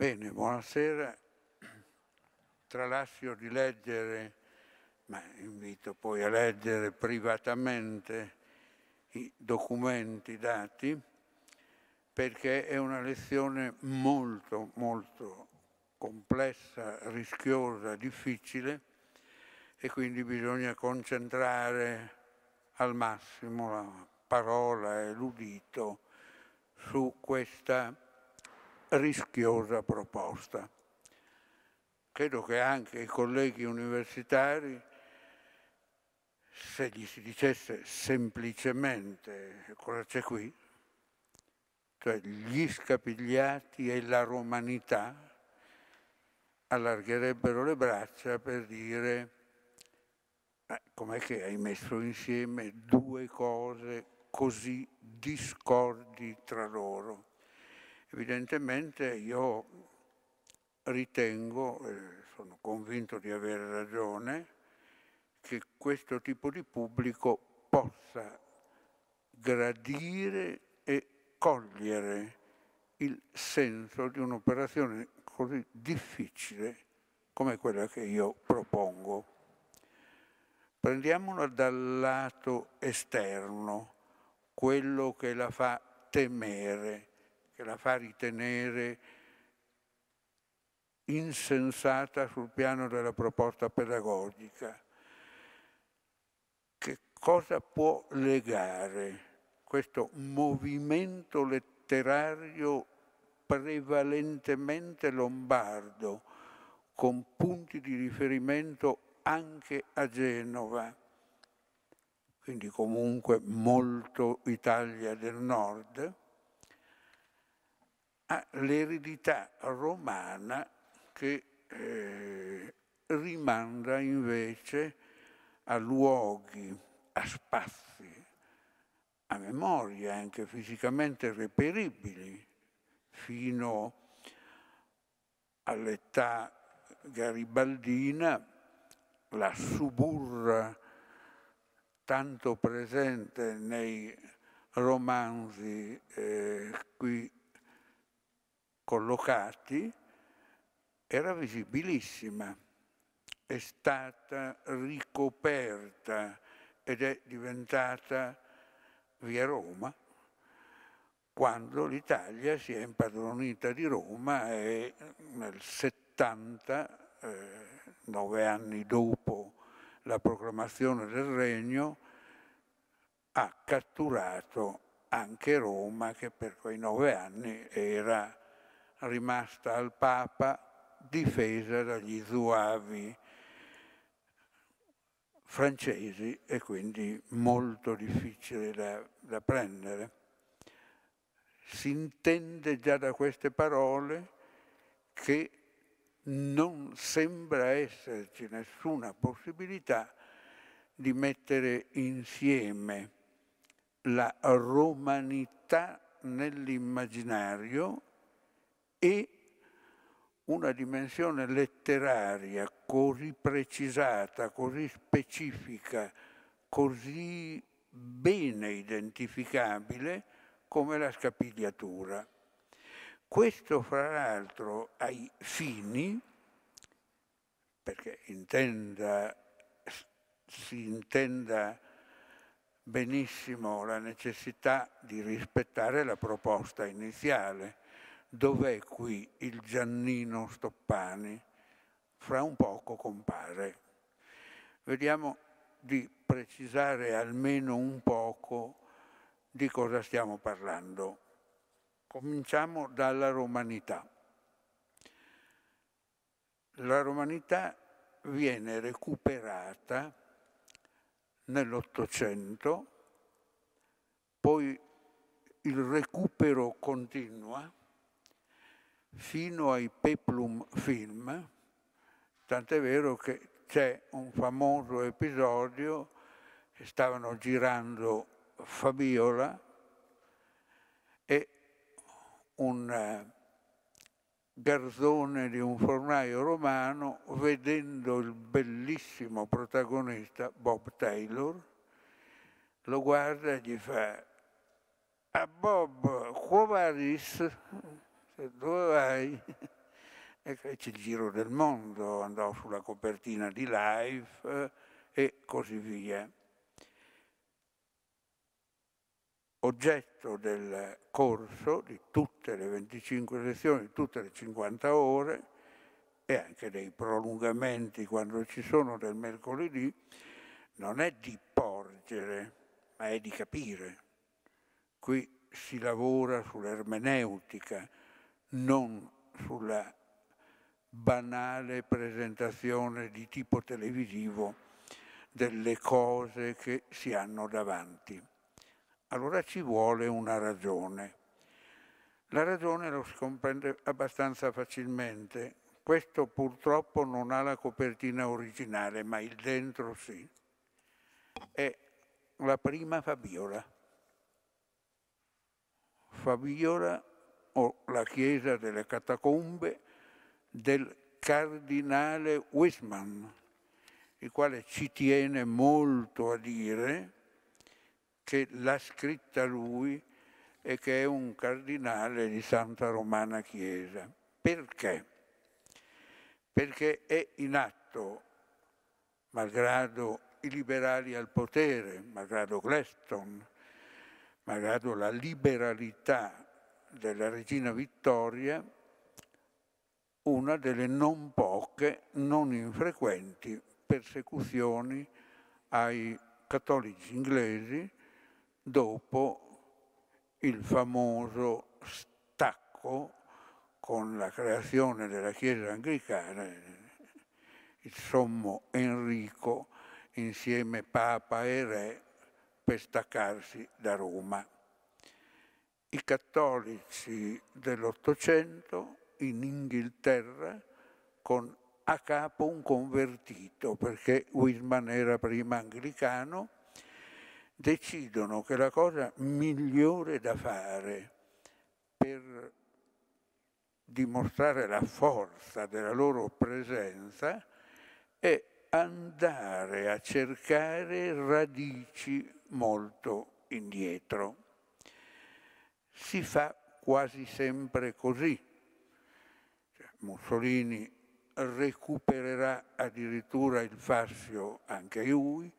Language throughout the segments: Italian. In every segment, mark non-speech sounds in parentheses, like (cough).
Bene, buonasera. Tralascio di leggere, ma invito poi a leggere privatamente i documenti dati, perché è una lezione molto, molto complessa, rischiosa, difficile e quindi bisogna concentrare al massimo la parola e l'udito su questa rischiosa proposta. Credo che anche i colleghi universitari, se gli si dicesse semplicemente cosa c'è qui, cioè gli scapigliati e la romanità, allargherebbero le braccia per dire eh, com'è che hai messo insieme due cose così discordi tra loro. Evidentemente io ritengo, e sono convinto di avere ragione, che questo tipo di pubblico possa gradire e cogliere il senso di un'operazione così difficile come quella che io propongo. Prendiamola dal lato esterno, quello che la fa temere, che la fa ritenere insensata sul piano della proposta pedagogica. Che cosa può legare questo movimento letterario prevalentemente lombardo, con punti di riferimento anche a Genova, quindi comunque molto Italia del Nord, all'eredità romana che eh, rimanda invece a luoghi, a spazi, a memorie anche fisicamente reperibili, fino all'età garibaldina, la suburra tanto presente nei romanzi eh, qui collocati era visibilissima, è stata ricoperta ed è diventata via Roma quando l'Italia si è impadronita di Roma e nel 70, eh, nove anni dopo la proclamazione del regno, ha catturato anche Roma che per quei nove anni era rimasta al Papa, difesa dagli zuavi francesi e quindi molto difficile da, da prendere. Si intende già da queste parole che non sembra esserci nessuna possibilità di mettere insieme la romanità nell'immaginario e una dimensione letteraria così precisata, così specifica, così bene identificabile come la scapigliatura. Questo, fra l'altro, ai fini, perché intenda, si intenda benissimo la necessità di rispettare la proposta iniziale, dov'è qui il Giannino Stoppani? Fra un poco compare. Vediamo di precisare almeno un poco di cosa stiamo parlando. Cominciamo dalla romanità. La romanità viene recuperata nell'Ottocento, poi il recupero continua fino ai Peplum Film, tant'è vero che c'è un famoso episodio che stavano girando Fabiola e un eh, garzone di un fornaio romano vedendo il bellissimo protagonista Bob Taylor lo guarda e gli fa a ah, Bob, quo varis? dove vai? (laughs) E fece il giro del mondo, andò sulla copertina di Life eh, e così via. Oggetto del corso di tutte le 25 lezioni, di tutte le 50 ore e anche dei prolungamenti quando ci sono del mercoledì, non è di porgere, ma è di capire. Qui si lavora sull'ermeneutica, non sulla banale presentazione di tipo televisivo delle cose che si hanno davanti. Allora ci vuole una ragione. La ragione lo si comprende abbastanza facilmente. Questo purtroppo non ha la copertina originale, ma il dentro sì. È la prima Fabiola. Fabiola o la chiesa delle catacombe del cardinale Wisman, il quale ci tiene molto a dire che l'ha scritta lui e che è un cardinale di Santa Romana Chiesa. Perché? Perché è in atto, malgrado i liberali al potere, malgrado Glaston, malgrado la liberalità della regina Vittoria una delle non poche, non infrequenti persecuzioni ai cattolici inglesi dopo il famoso stacco con la creazione della Chiesa anglicana, il sommo Enrico insieme Papa e Re per staccarsi da Roma i cattolici dell'Ottocento in Inghilterra con a capo un convertito, perché Whitman era prima anglicano, decidono che la cosa migliore da fare per dimostrare la forza della loro presenza è andare a cercare radici molto indietro si fa quasi sempre così. Cioè, Mussolini recupererà addirittura il fascio anche lui,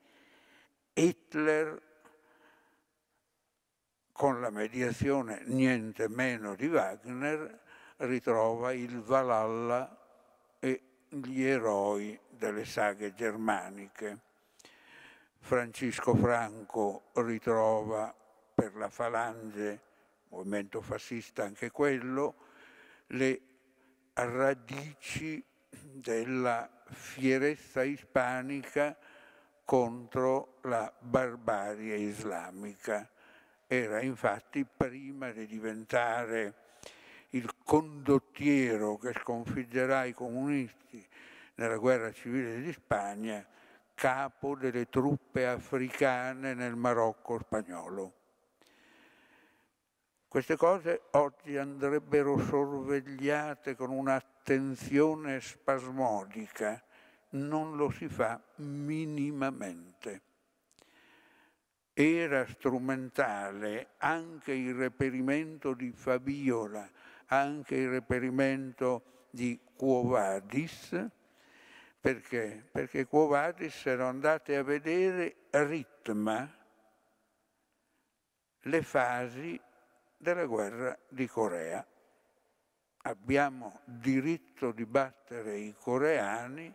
Hitler con la mediazione niente meno di Wagner ritrova il Valhalla e gli eroi delle saghe germaniche. Francisco Franco ritrova per la falange movimento fascista anche quello, le radici della fierezza ispanica contro la barbarie islamica. Era infatti prima di diventare il condottiero che sconfiggerà i comunisti nella guerra civile di Spagna, capo delle truppe africane nel Marocco spagnolo. Queste cose oggi andrebbero sorvegliate con un'attenzione spasmodica, non lo si fa minimamente. Era strumentale anche il reperimento di Fabiola, anche il reperimento di Cuovadis, perché? Perché Cuovadis, se lo andate a vedere, ritma le fasi della guerra di Corea. Abbiamo diritto di battere i coreani.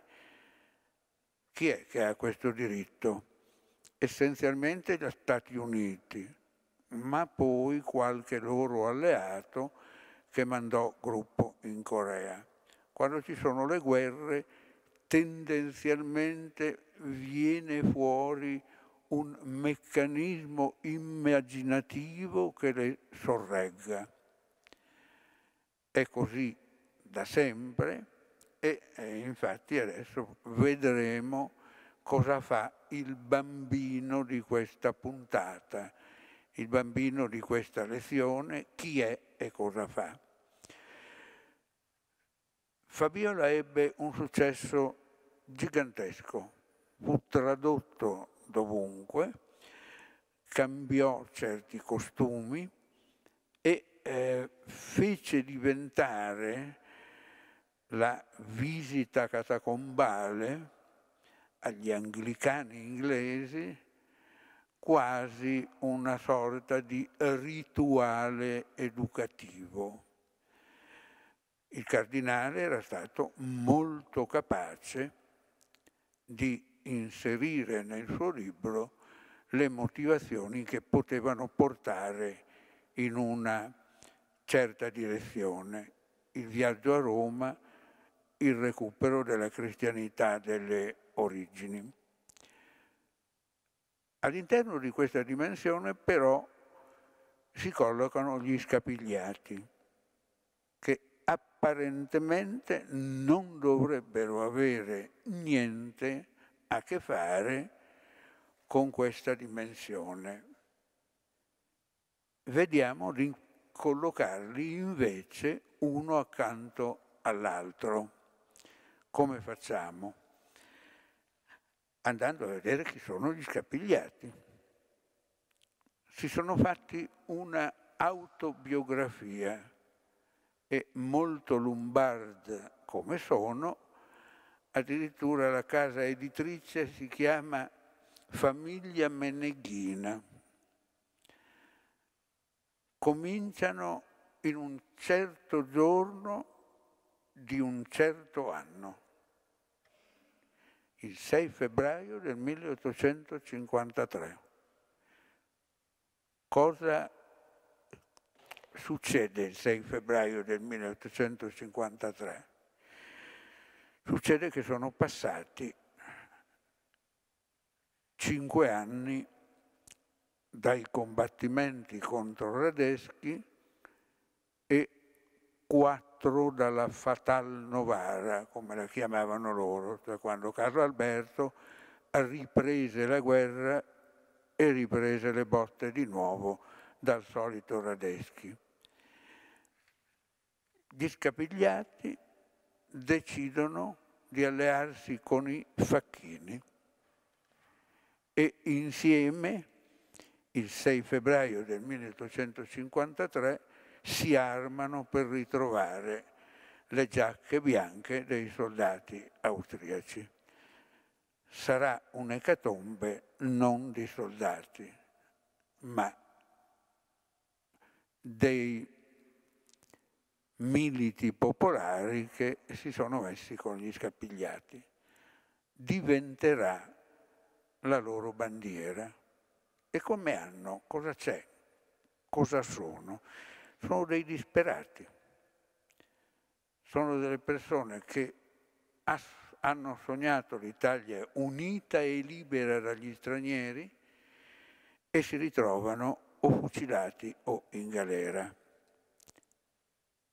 Chi è che ha questo diritto? Essenzialmente gli Stati Uniti, ma poi qualche loro alleato che mandò gruppo in Corea. Quando ci sono le guerre, tendenzialmente viene fuori un meccanismo immaginativo che le sorregga. È così da sempre e eh, infatti adesso vedremo cosa fa il bambino di questa puntata, il bambino di questa lezione, chi è e cosa fa. Fabiola ebbe un successo gigantesco, fu tradotto dovunque, cambiò certi costumi e eh, fece diventare la visita catacombale agli anglicani inglesi quasi una sorta di rituale educativo. Il cardinale era stato molto capace di inserire nel suo libro le motivazioni che potevano portare in una certa direzione. Il viaggio a Roma, il recupero della cristianità delle origini. All'interno di questa dimensione però si collocano gli scapigliati, che apparentemente non dovrebbero avere niente a che fare con questa dimensione. Vediamo di collocarli invece uno accanto all'altro. Come facciamo? Andando a vedere chi sono gli scapigliati. Si sono fatti una autobiografia e molto lombarda come sono, addirittura la casa editrice si chiama Famiglia Meneghina. Cominciano in un certo giorno di un certo anno, il 6 febbraio del 1853. Cosa succede il 6 febbraio del 1853? Succede che sono passati cinque anni dai combattimenti contro Radeschi e quattro dalla Fatal Novara, come la chiamavano loro, da quando Carlo Alberto riprese la guerra e riprese le botte di nuovo dal solito Radeschi. Gli scapigliati decidono di allearsi con i facchini e insieme il 6 febbraio del 1853 si armano per ritrovare le giacche bianche dei soldati austriaci. Sarà un'ecatombe non di soldati, ma dei militi popolari che si sono messi con gli scappigliati. Diventerà la loro bandiera. E come hanno? Cosa c'è? Cosa sono? Sono dei disperati. Sono delle persone che hanno sognato l'Italia unita e libera dagli stranieri e si ritrovano o fucilati o in galera.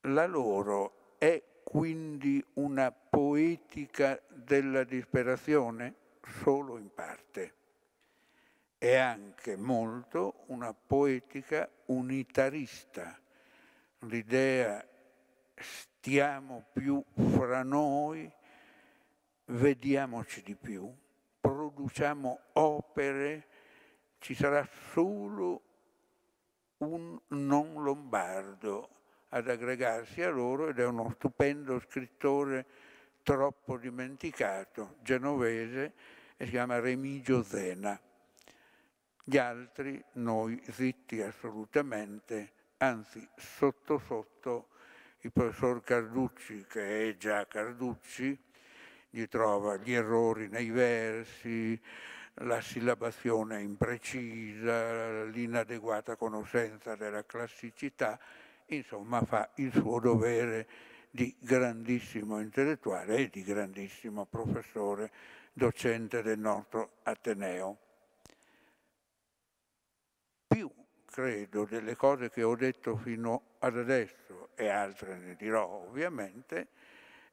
La loro è quindi una poetica della disperazione? Solo in parte. È anche molto una poetica unitarista, l'idea stiamo più fra noi, vediamoci di più, produciamo opere, ci sarà solo un non lombardo ad aggregarsi a loro ed è uno stupendo scrittore troppo dimenticato, genovese, e si chiama Remigio Zena. Gli altri noi zitti assolutamente, anzi sotto sotto il professor Carducci, che è già Carducci, gli trova gli errori nei versi, la sillabazione imprecisa, l'inadeguata conoscenza della classicità, insomma fa il suo dovere di grandissimo intellettuale e di grandissimo professore docente del nostro Ateneo. Più credo delle cose che ho detto fino ad adesso e altre ne dirò ovviamente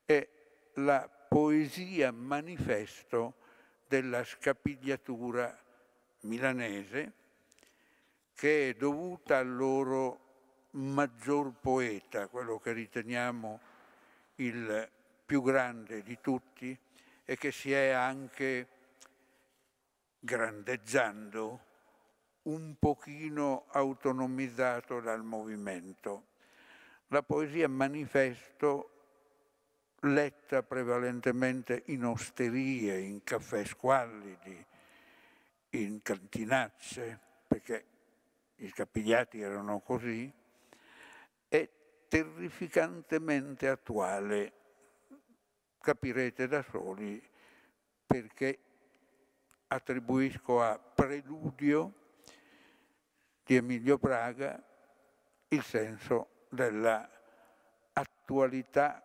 è la poesia manifesto della scapigliatura milanese che è dovuta al loro maggior poeta, quello che riteniamo il più grande di tutti e che si è anche grandeggiando un pochino autonomizzato dal movimento. La poesia manifesto, letta prevalentemente in osterie, in caffè squallidi, in cantinacce, perché gli scapigliati erano così, terrificantemente attuale. Capirete da soli perché attribuisco a preludio di Emilio Praga il senso della attualità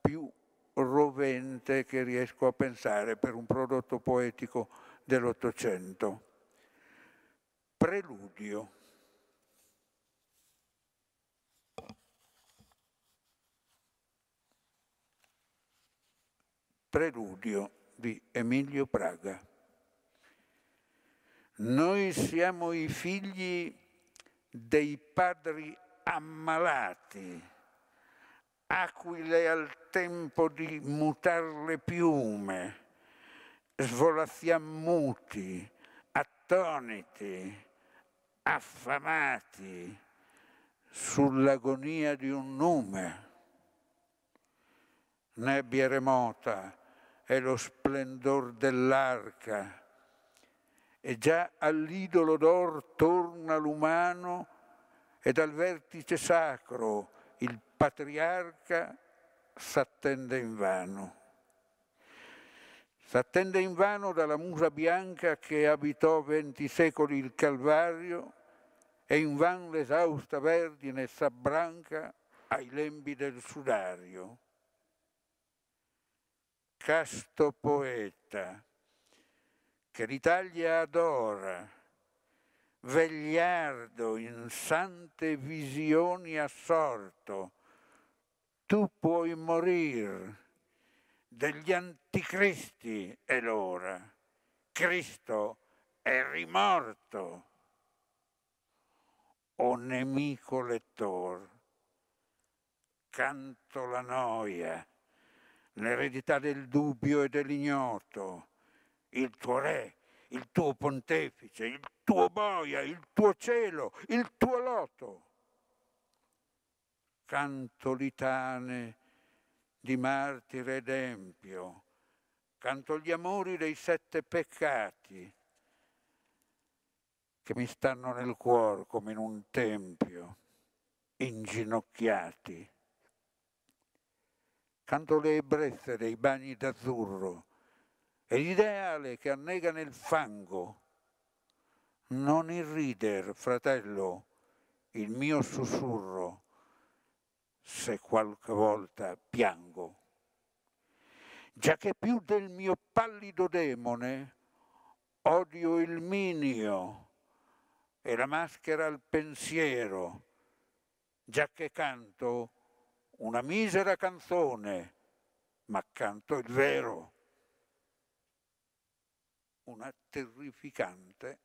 più rovente che riesco a pensare per un prodotto poetico dell'Ottocento. Preludio. Preludio di Emilio Praga. Noi siamo i figli dei padri ammalati, aquile al tempo di mutar le piume, svolazziam muti, attoniti, affamati sull'agonia di un nume. Nebbia remota, è lo splendor dell'arca. E già all'idolo d'or torna l'umano e dal vertice sacro il patriarca s'attende in vano. S'attende in vano dalla musa bianca che abitò venti secoli il Calvario e invan l'esausta vergine s'abbranca ai lembi del sudario casto poeta che l'Italia adora, vegliardo in sante visioni assorto, tu puoi morir, degli anticristi è l'ora, Cristo è rimorto. O nemico lettor, canto la noia, l'eredità del dubbio e dell'ignoto, il tuo re, il tuo pontefice, il tuo boia, il tuo cielo, il tuo loto. Canto litane di martire ed empio, canto gli amori dei sette peccati che mi stanno nel cuore come in un tempio, inginocchiati canto le ebbrezze dei bagni d'azzurro e l'ideale che annega nel fango. Non irrider, fratello, il mio sussurro, se qualche volta piango. Già che più del mio pallido demone odio il minio e la maschera al pensiero, già che canto una misera canzone, ma canto il vero, una terrificante,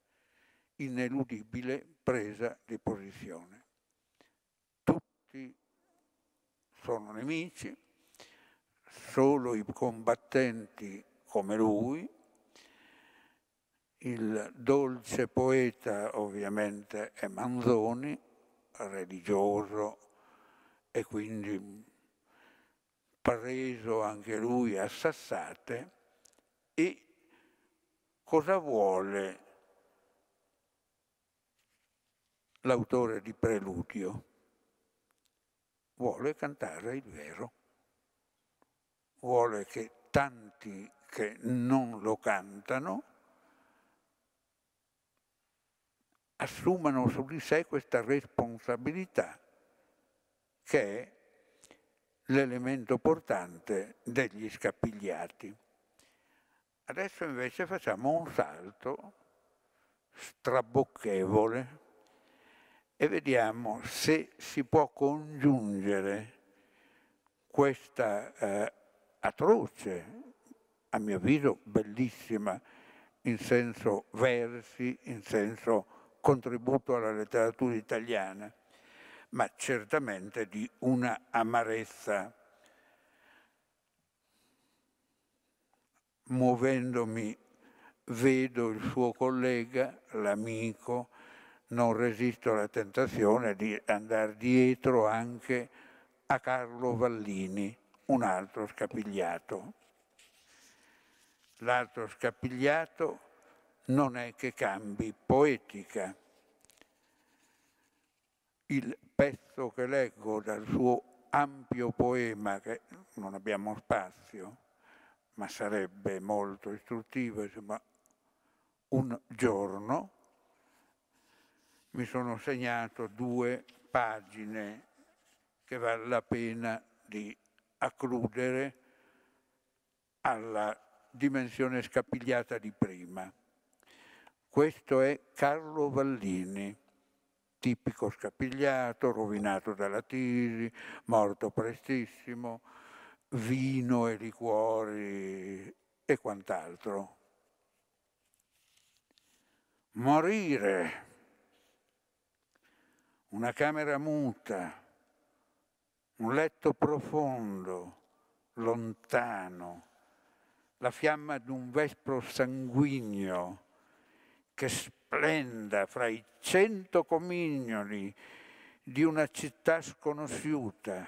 ineludibile presa di posizione. Tutti sono nemici, solo i combattenti come lui, il dolce poeta ovviamente è Manzoni, religioso, e quindi preso anche lui a sassate e cosa vuole l'autore di Preludio? Vuole cantare il vero, vuole che tanti che non lo cantano assumano su di sé questa responsabilità che è l'elemento portante degli scapigliati. Adesso invece facciamo un salto strabocchevole e vediamo se si può congiungere questa eh, atroce, a mio avviso bellissima, in senso versi, in senso contributo alla letteratura italiana, ma certamente di una amarezza. Muovendomi vedo il suo collega, l'amico, non resisto alla tentazione di andare dietro anche a Carlo Vallini, un altro scapigliato. L'altro scapigliato non è che cambi poetica. Il pezzo che leggo dal suo ampio poema, che non abbiamo spazio, ma sarebbe molto istruttivo, insomma, un giorno mi sono segnato due pagine che vale la pena di accludere alla dimensione scapigliata di prima. Questo è Carlo Vallini tipico scapigliato, rovinato dalla tisi, morto prestissimo, vino e liquori e quant'altro. Morire, una camera muta, un letto profondo, lontano, la fiamma di un vespro sanguigno che splenda fra i cento comignoli di una città sconosciuta,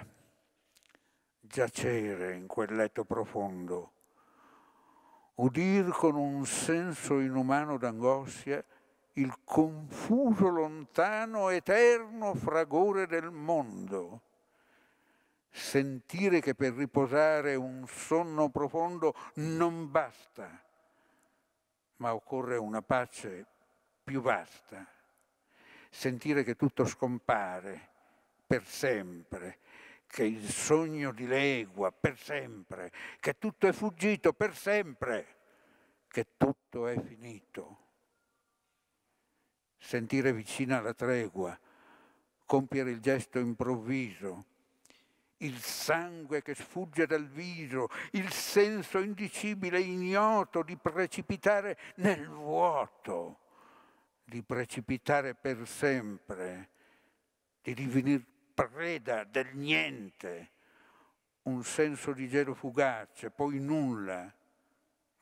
giacere in quel letto profondo, udir con un senso inumano d'angoscia il confuso, lontano, eterno fragore del mondo, sentire che per riposare un sonno profondo non basta ma occorre una pace più vasta. Sentire che tutto scompare per sempre, che il sogno dilegua per sempre, che tutto è fuggito per sempre, che tutto è finito. Sentire vicina la tregua, compiere il gesto improvviso, il sangue che sfugge dal viso, il senso indicibile e ignoto di precipitare nel vuoto, di precipitare per sempre, di divenire preda del niente, un senso di gelo fugace, poi nulla,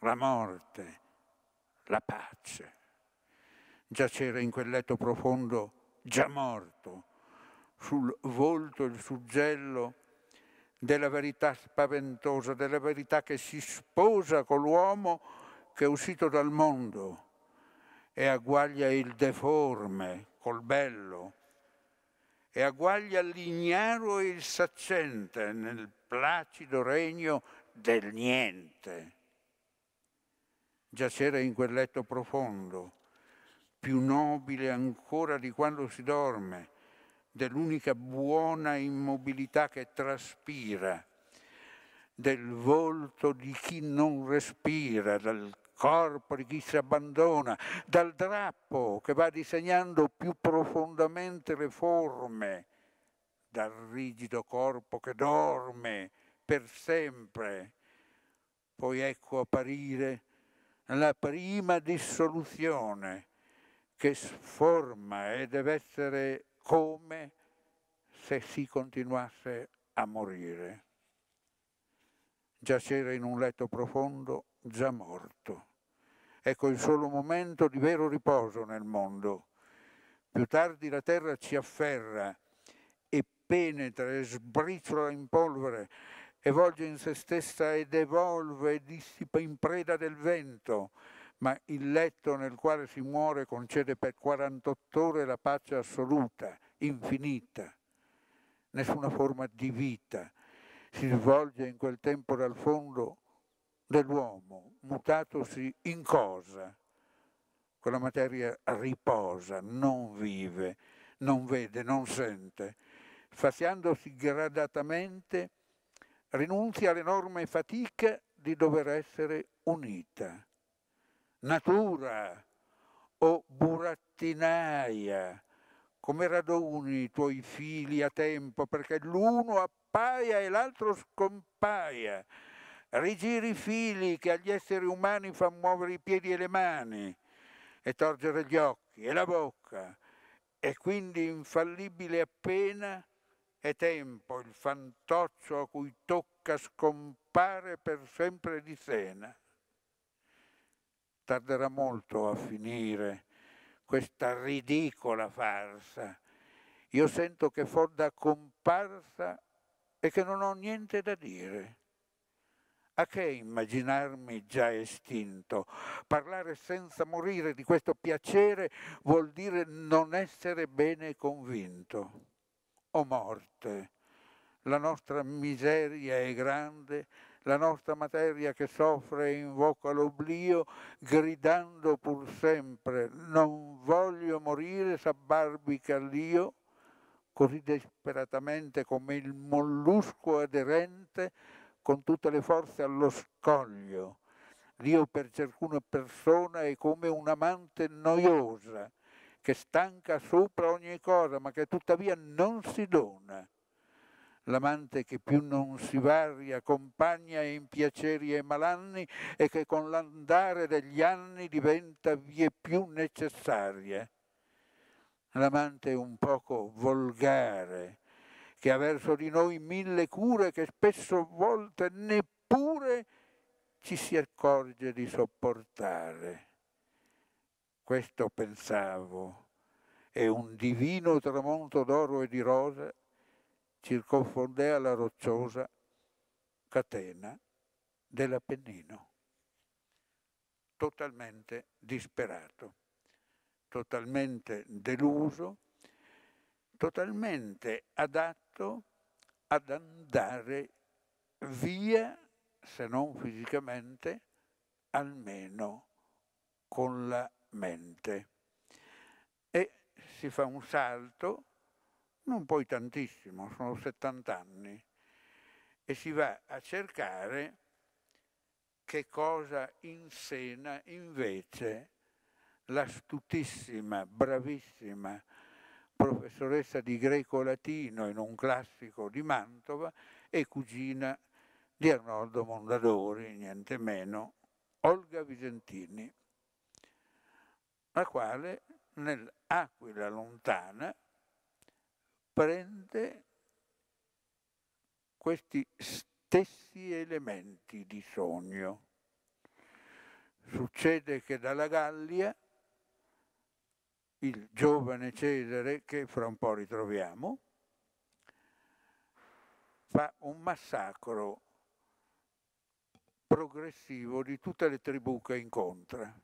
la morte, la pace. Giacere in quel letto profondo, già morto, sul volto il suggello della verità spaventosa, della verità che si sposa con l'uomo che è uscito dal mondo e agguaglia il deforme col bello e agguaglia l'ignaro e il saccente nel placido regno del niente. Giacere in quel letto profondo, più nobile ancora di quando si dorme, dell'unica buona immobilità che traspira, del volto di chi non respira, dal corpo di chi si abbandona, dal drappo che va disegnando più profondamente le forme, dal rigido corpo che dorme per sempre. Poi ecco apparire la prima dissoluzione che sforma e deve essere come se si continuasse a morire. Giacere in un letto profondo, già morto. Ecco il solo momento di vero riposo nel mondo. Più tardi la terra ci afferra e penetra e sbriciola in polvere e volge in se stessa ed evolve e dissipa in preda del vento ma il letto nel quale si muore concede per 48 ore la pace assoluta, infinita. Nessuna forma di vita si svolge in quel tempo dal fondo dell'uomo, mutatosi in cosa. Quella materia riposa, non vive, non vede, non sente. Sfaziandosi gradatamente, rinunzia all'enorme fatica di dover essere unita natura o burattinaia, come radoni i tuoi fili a tempo perché l'uno appaia e l'altro scompaia. Rigiri i fili che agli esseri umani fa muovere i piedi e le mani e torgere gli occhi e la bocca e quindi infallibile appena è tempo il fantoccio a cui tocca scompare per sempre di sena tarderà molto a finire questa ridicola farsa. Io sento che Fodda comparsa e che non ho niente da dire. A che immaginarmi già estinto? Parlare senza morire di questo piacere vuol dire non essere bene convinto. O morte, la nostra miseria è grande la nostra materia che soffre e invoca l'oblio, gridando pur sempre, non voglio morire, s'abbarbica l'io», così desperatamente come il mollusco aderente con tutte le forze allo scoglio. L'io per ciascuna persona è come un'amante noiosa, che stanca sopra ogni cosa, ma che tuttavia non si dona l'amante che più non si varia, compagna in piaceri e malanni e che con l'andare degli anni diventa vie più necessaria. L'amante un poco volgare, che ha verso di noi mille cure che spesso volte neppure ci si accorge di sopportare. Questo pensavo, e un divino tramonto d'oro e di rosa circonfondea la rocciosa catena dell'Appennino, totalmente disperato, totalmente deluso, totalmente adatto ad andare via, se non fisicamente, almeno con la mente. E si fa un salto non poi tantissimo, sono 70 anni, e si va a cercare che cosa insena invece l'astutissima, bravissima professoressa di greco-latino in un classico di Mantova e cugina di Arnoldo Mondadori, niente meno, Olga Visentini, la quale nell'Aquila lontana prende questi stessi elementi di sogno. Succede che dalla Gallia il giovane Cesare, che fra un po' ritroviamo, fa un massacro progressivo di tutte le tribù che incontra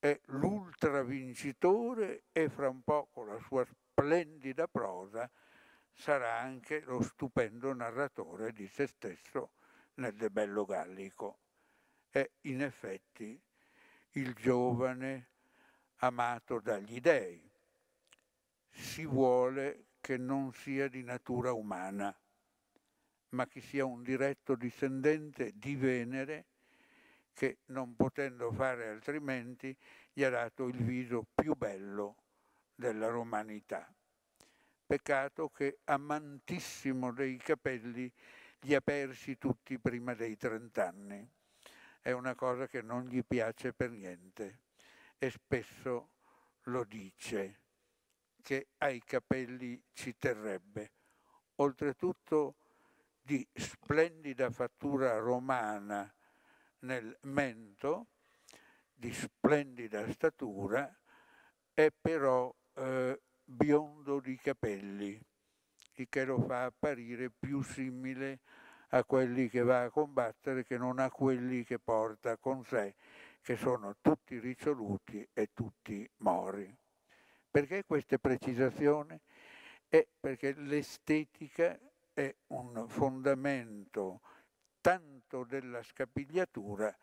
è l'ultra vincitore e fra un po' con la sua splendida prosa sarà anche lo stupendo narratore di se stesso nel De Bello Gallico. È in effetti il giovane amato dagli dei. Si vuole che non sia di natura umana, ma che sia un diretto discendente di Venere che non potendo fare altrimenti gli ha dato il viso più bello della romanità. Peccato che amantissimo dei capelli li ha persi tutti prima dei trent'anni. È una cosa che non gli piace per niente e spesso lo dice che ai capelli ci terrebbe. Oltretutto di splendida fattura romana nel mento, di splendida statura, è però eh, biondo di capelli, il che lo fa apparire più simile a quelli che va a combattere che non a quelli che porta con sé, che sono tutti risoluti e tutti mori. Perché queste precisazioni? È perché l'estetica è un fondamento tanto tanto della scapigliatura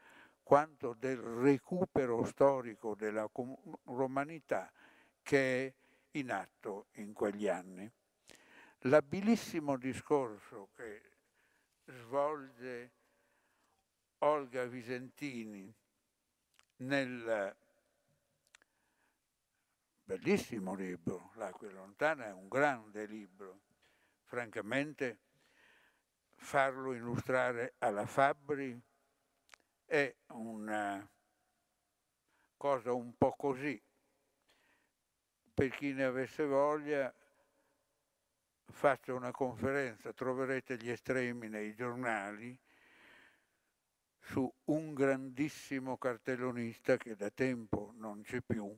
quanto del recupero storico della romanità che è in atto in quegli anni. L'abilissimo discorso che svolge Olga Visentini nel bellissimo libro, L'Aquila Lontana è un grande libro, francamente farlo illustrare alla Fabbri è una cosa un po' così. Per chi ne avesse voglia, faccio una conferenza, troverete gli estremi nei giornali, su un grandissimo cartellonista che da tempo non c'è più,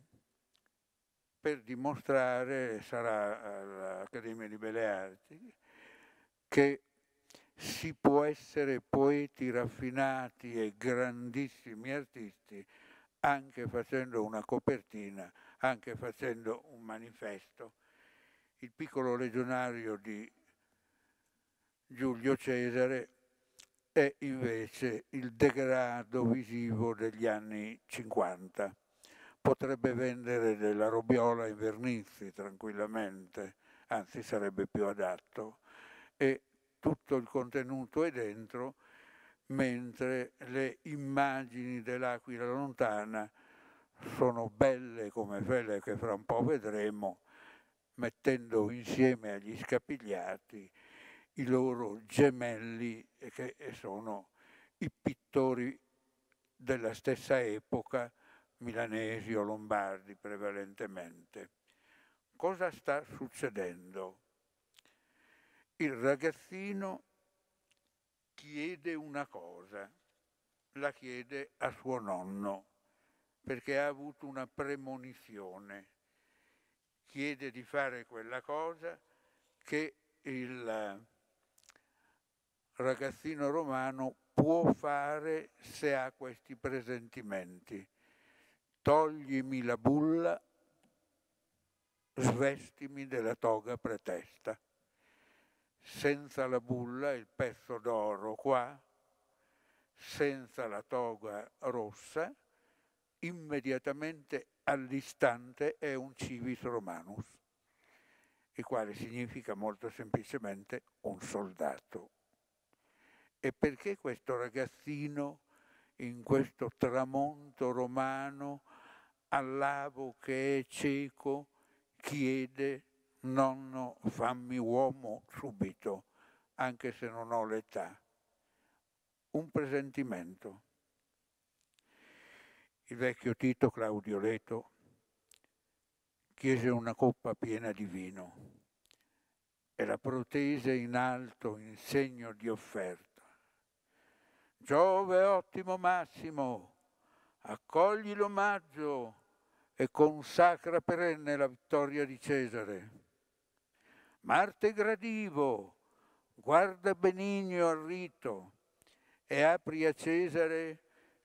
per dimostrare, sarà all'Accademia di Belle Arti, che si può essere poeti raffinati e grandissimi artisti anche facendo una copertina, anche facendo un manifesto. Il piccolo legionario di Giulio Cesare è invece il degrado visivo degli anni 50. Potrebbe vendere della robiola in vernizi tranquillamente, anzi sarebbe più adatto, e tutto il contenuto è dentro, mentre le immagini dell'Aquila lontana sono belle come quelle che fra un po' vedremo, mettendo insieme agli scapigliati i loro gemelli che sono i pittori della stessa epoca, milanesi o lombardi prevalentemente. Cosa sta succedendo? Il ragazzino chiede una cosa, la chiede a suo nonno, perché ha avuto una premonizione. Chiede di fare quella cosa che il eh, ragazzino romano può fare se ha questi presentimenti. Toglimi la bulla, svestimi della toga pretesta senza la bulla, il pezzo d'oro qua, senza la toga rossa, immediatamente all'istante è un civis romanus, il quale significa molto semplicemente un soldato. E perché questo ragazzino in questo tramonto romano, all'avo che è cieco, chiede nonno fammi uomo subito, anche se non ho l'età. Un presentimento. Il vecchio Tito Claudio Leto chiese una coppa piena di vino e la protese in alto in segno di offerta. Giove ottimo Massimo, accogli l'omaggio e consacra perenne la vittoria di Cesare. Marte gradivo, guarda benigno al rito e apri a Cesare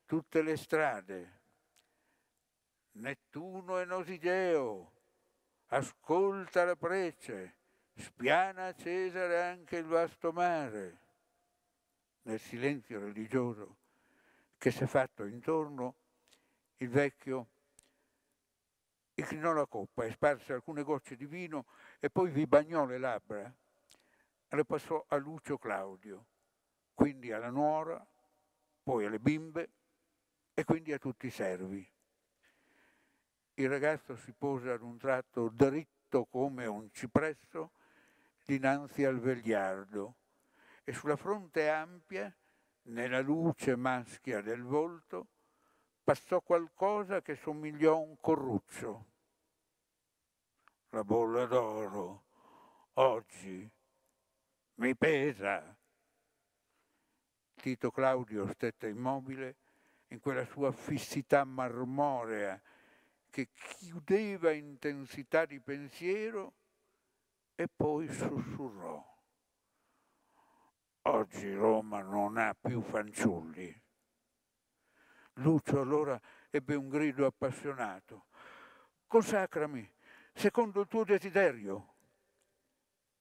tutte le strade. Nettuno e Nosideo, ascolta la prece, spiana a Cesare anche il vasto mare. Nel silenzio religioso che si è fatto intorno, il vecchio ignorò la coppa e sparse alcune gocce di vino e poi vi bagnò le labbra, le passò a Lucio Claudio, quindi alla nuora, poi alle bimbe e quindi a tutti i servi. Il ragazzo si pose ad un tratto dritto come un cipresso dinanzi al vegliardo e sulla fronte ampia, nella luce maschia del volto, passò qualcosa che somigliò a un corruccio la bolla d'oro oggi mi pesa. Tito Claudio stette immobile in quella sua fissità marmorea che chiudeva intensità di pensiero e poi sussurrò. Oggi Roma non ha più fanciulli. Lucio allora ebbe un grido appassionato. Consacrami, secondo il tuo desiderio.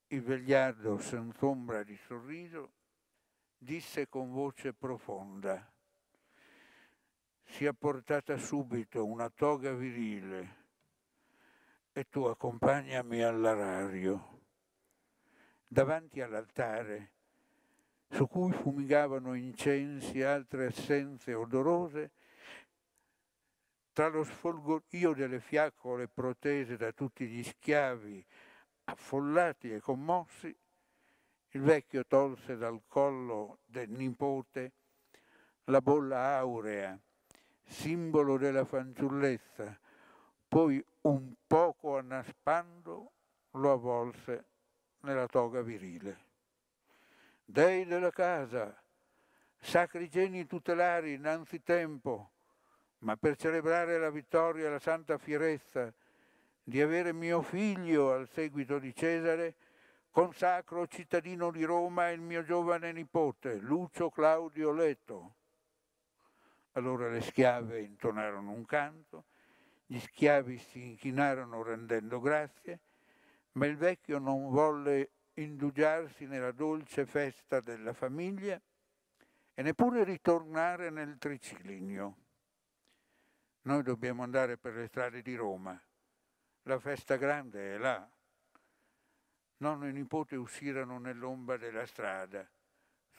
Il vegliardo, senz'ombra di sorriso, disse con voce profonda, sia portata subito una toga virile e tu accompagnami all'arario. Davanti all'altare, su cui fumigavano incensi e altre essenze odorose, tra lo sfolgorio delle fiaccole protese da tutti gli schiavi, affollati e commossi, il vecchio tolse dal collo del nipote la bolla aurea, simbolo della fanciullezza, poi un poco annaspando lo avvolse nella toga virile. Dei della casa, sacri geni tutelari innanzi tempo, ma per celebrare la vittoria e la santa fierezza di avere mio figlio al seguito di Cesare, consacro cittadino di Roma il mio giovane nipote, Lucio Claudio Leto. Allora le schiave intonarono un canto, gli schiavi si inchinarono rendendo grazie, ma il vecchio non volle indugiarsi nella dolce festa della famiglia e neppure ritornare nel tricilinio. Noi dobbiamo andare per le strade di Roma. La festa grande è là. Nonno e nipote uscirono nell'ombra della strada,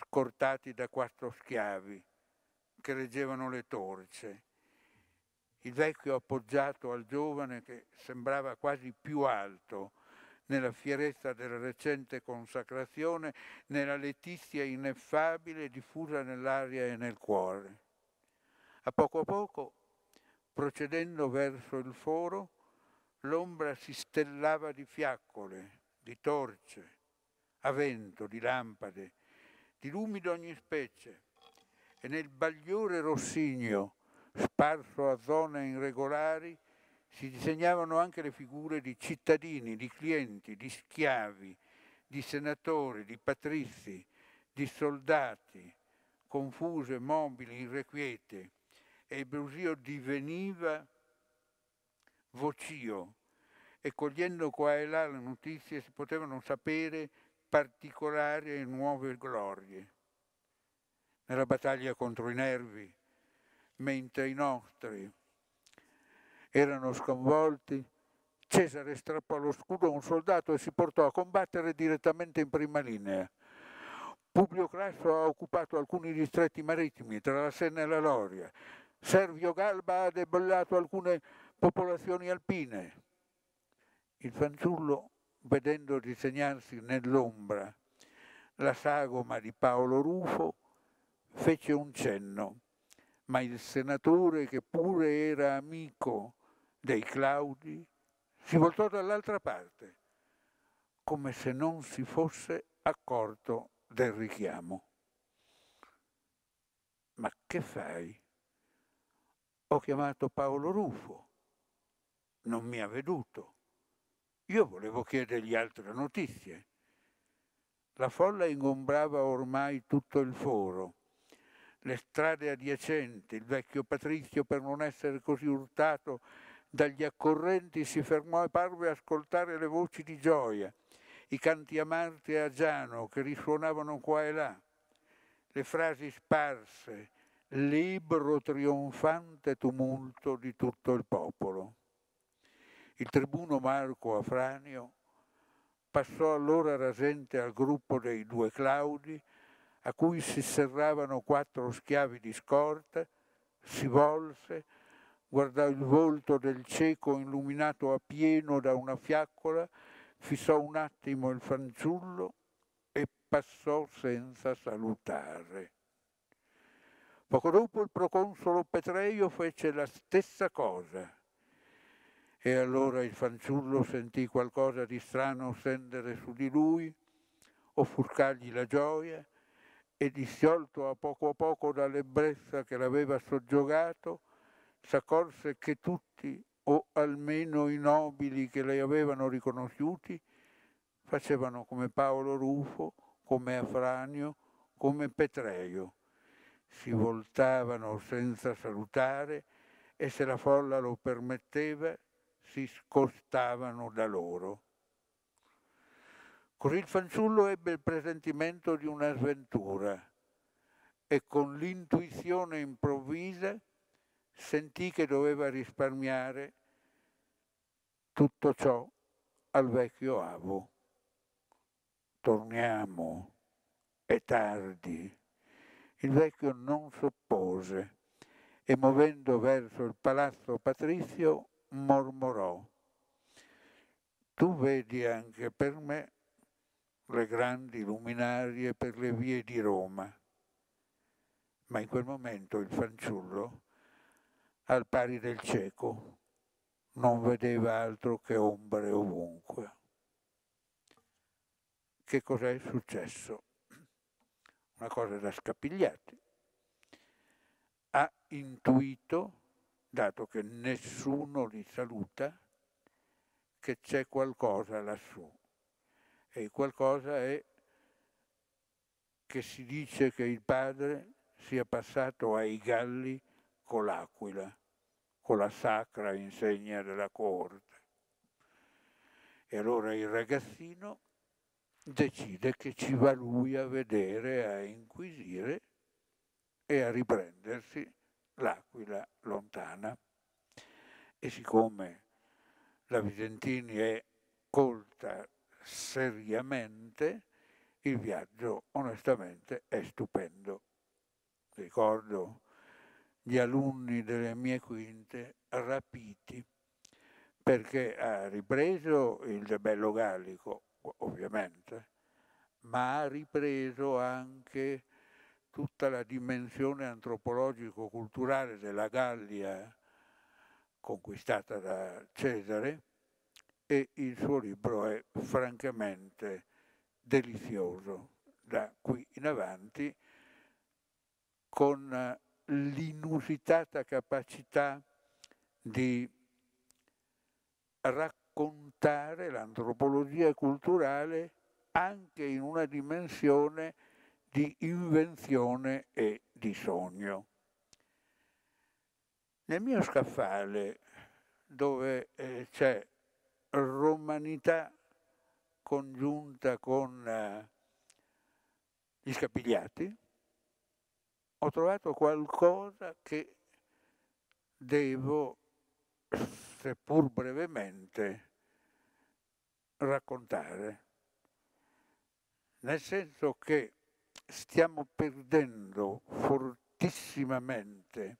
scortati da quattro schiavi che reggevano le torce. Il vecchio appoggiato al giovane che sembrava quasi più alto nella fierezza della recente consacrazione, nella letizia ineffabile diffusa nell'aria e nel cuore. A poco a poco Procedendo verso il foro, l'ombra si stellava di fiaccole, di torce, a vento, di lampade, di lumi d'ogni specie, e nel bagliore rossigno, sparso a zone irregolari, si disegnavano anche le figure di cittadini, di clienti, di schiavi, di senatori, di patrizi, di soldati, confuse, mobili, irrequiete e il Brusio diveniva vocio e cogliendo qua e là le notizie si potevano sapere particolari e nuove glorie. Nella battaglia contro i nervi, mentre i nostri erano sconvolti, Cesare strappò lo scudo a un soldato e si portò a combattere direttamente in prima linea. Publio Crasso ha occupato alcuni distretti marittimi tra la Senna e la Loria, Servio Galba ha debellato alcune popolazioni alpine. Il fanciullo, vedendo disegnarsi nell'ombra la sagoma di Paolo Rufo, fece un cenno, ma il senatore, che pure era amico dei Claudi, si voltò dall'altra parte, come se non si fosse accorto del richiamo. Ma che fai? Ho chiamato Paolo Rufo, non mi ha veduto. Io volevo chiedergli altre notizie. La folla ingombrava ormai tutto il foro, le strade adiacenti, il vecchio Patrizio per non essere così urtato dagli accorrenti si fermò e parve ascoltare le voci di gioia, i canti a Marte e a Giano che risuonavano qua e là, le frasi sparse, libero, trionfante tumulto di tutto il popolo. Il tribuno Marco Afranio passò allora rasente al gruppo dei due Claudi, a cui si serravano quattro schiavi di scorta, si volse, guardò il volto del cieco illuminato a pieno da una fiaccola, fissò un attimo il fanciullo e passò senza salutare. Poco dopo il proconsolo Petreio fece la stessa cosa. E allora il fanciullo sentì qualcosa di strano scendere su di lui, offuscargli la gioia, e disciolto a poco a poco dall'ebbrezza che l'aveva soggiogato, s'accorse che tutti, o almeno i nobili che le avevano riconosciuti, facevano come Paolo Rufo, come Afranio, come Petreio si voltavano senza salutare e se la folla lo permetteva si scostavano da loro. Così il fanciullo ebbe il presentimento di una sventura e con l'intuizione improvvisa sentì che doveva risparmiare tutto ciò al vecchio avo. Torniamo, è tardi. Il vecchio non s'oppose e muovendo verso il palazzo patrizio mormorò. Tu vedi anche per me le grandi luminarie per le vie di Roma. Ma in quel momento il fanciullo, al pari del cieco, non vedeva altro che ombre ovunque. Che cos'è successo? una cosa da scapigliati, ha intuito, dato che nessuno li saluta, che c'è qualcosa lassù. E qualcosa è che si dice che il padre sia passato ai galli con l'aquila, con la sacra insegna della corte. E allora il ragazzino decide che ci va lui a vedere, a inquisire e a riprendersi l'aquila lontana. E siccome la Visentini è colta seriamente, il viaggio onestamente è stupendo. Ricordo gli alunni delle mie quinte rapiti perché ha ripreso il bello gallico ovviamente, ma ha ripreso anche tutta la dimensione antropologico-culturale della Gallia conquistata da Cesare e il suo libro è francamente delizioso da qui in avanti con l'inusitata capacità di raccontare raccontare l'antropologia culturale anche in una dimensione di invenzione e di sogno. Nel mio scaffale, dove eh, c'è romanità congiunta con eh, gli scapigliati, ho trovato qualcosa che devo seppur brevemente, raccontare. Nel senso che stiamo perdendo fortissimamente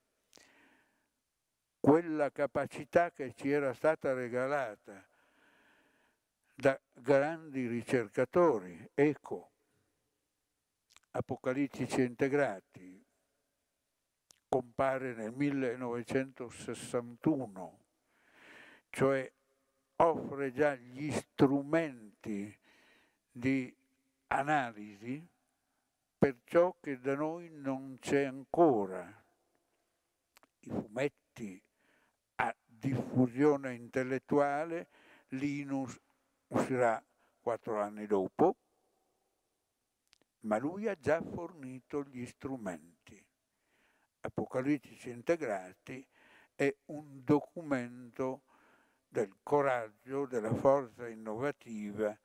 quella capacità che ci era stata regalata da grandi ricercatori, eco, apocalittici integrati, compare nel 1961 cioè offre già gli strumenti di analisi per ciò che da noi non c'è ancora. I fumetti a diffusione intellettuale, Linus uscirà quattro anni dopo, ma lui ha già fornito gli strumenti. Apocalittici integrati è un documento del coraggio, della forza innovativa,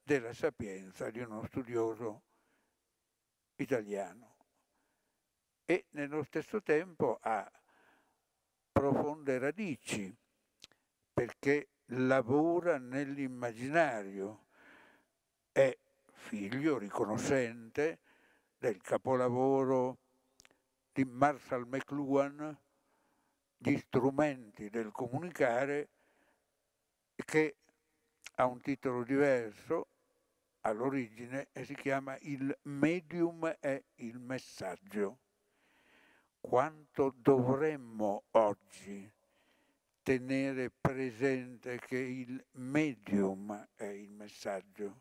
della sapienza di uno studioso italiano. E nello stesso tempo ha profonde radici, perché lavora nell'immaginario, è figlio riconoscente del capolavoro di Marshall McLuhan, gli strumenti del comunicare che ha un titolo diverso all'origine e si chiama Il medium è il messaggio. Quanto dovremmo oggi tenere presente che il medium è il messaggio,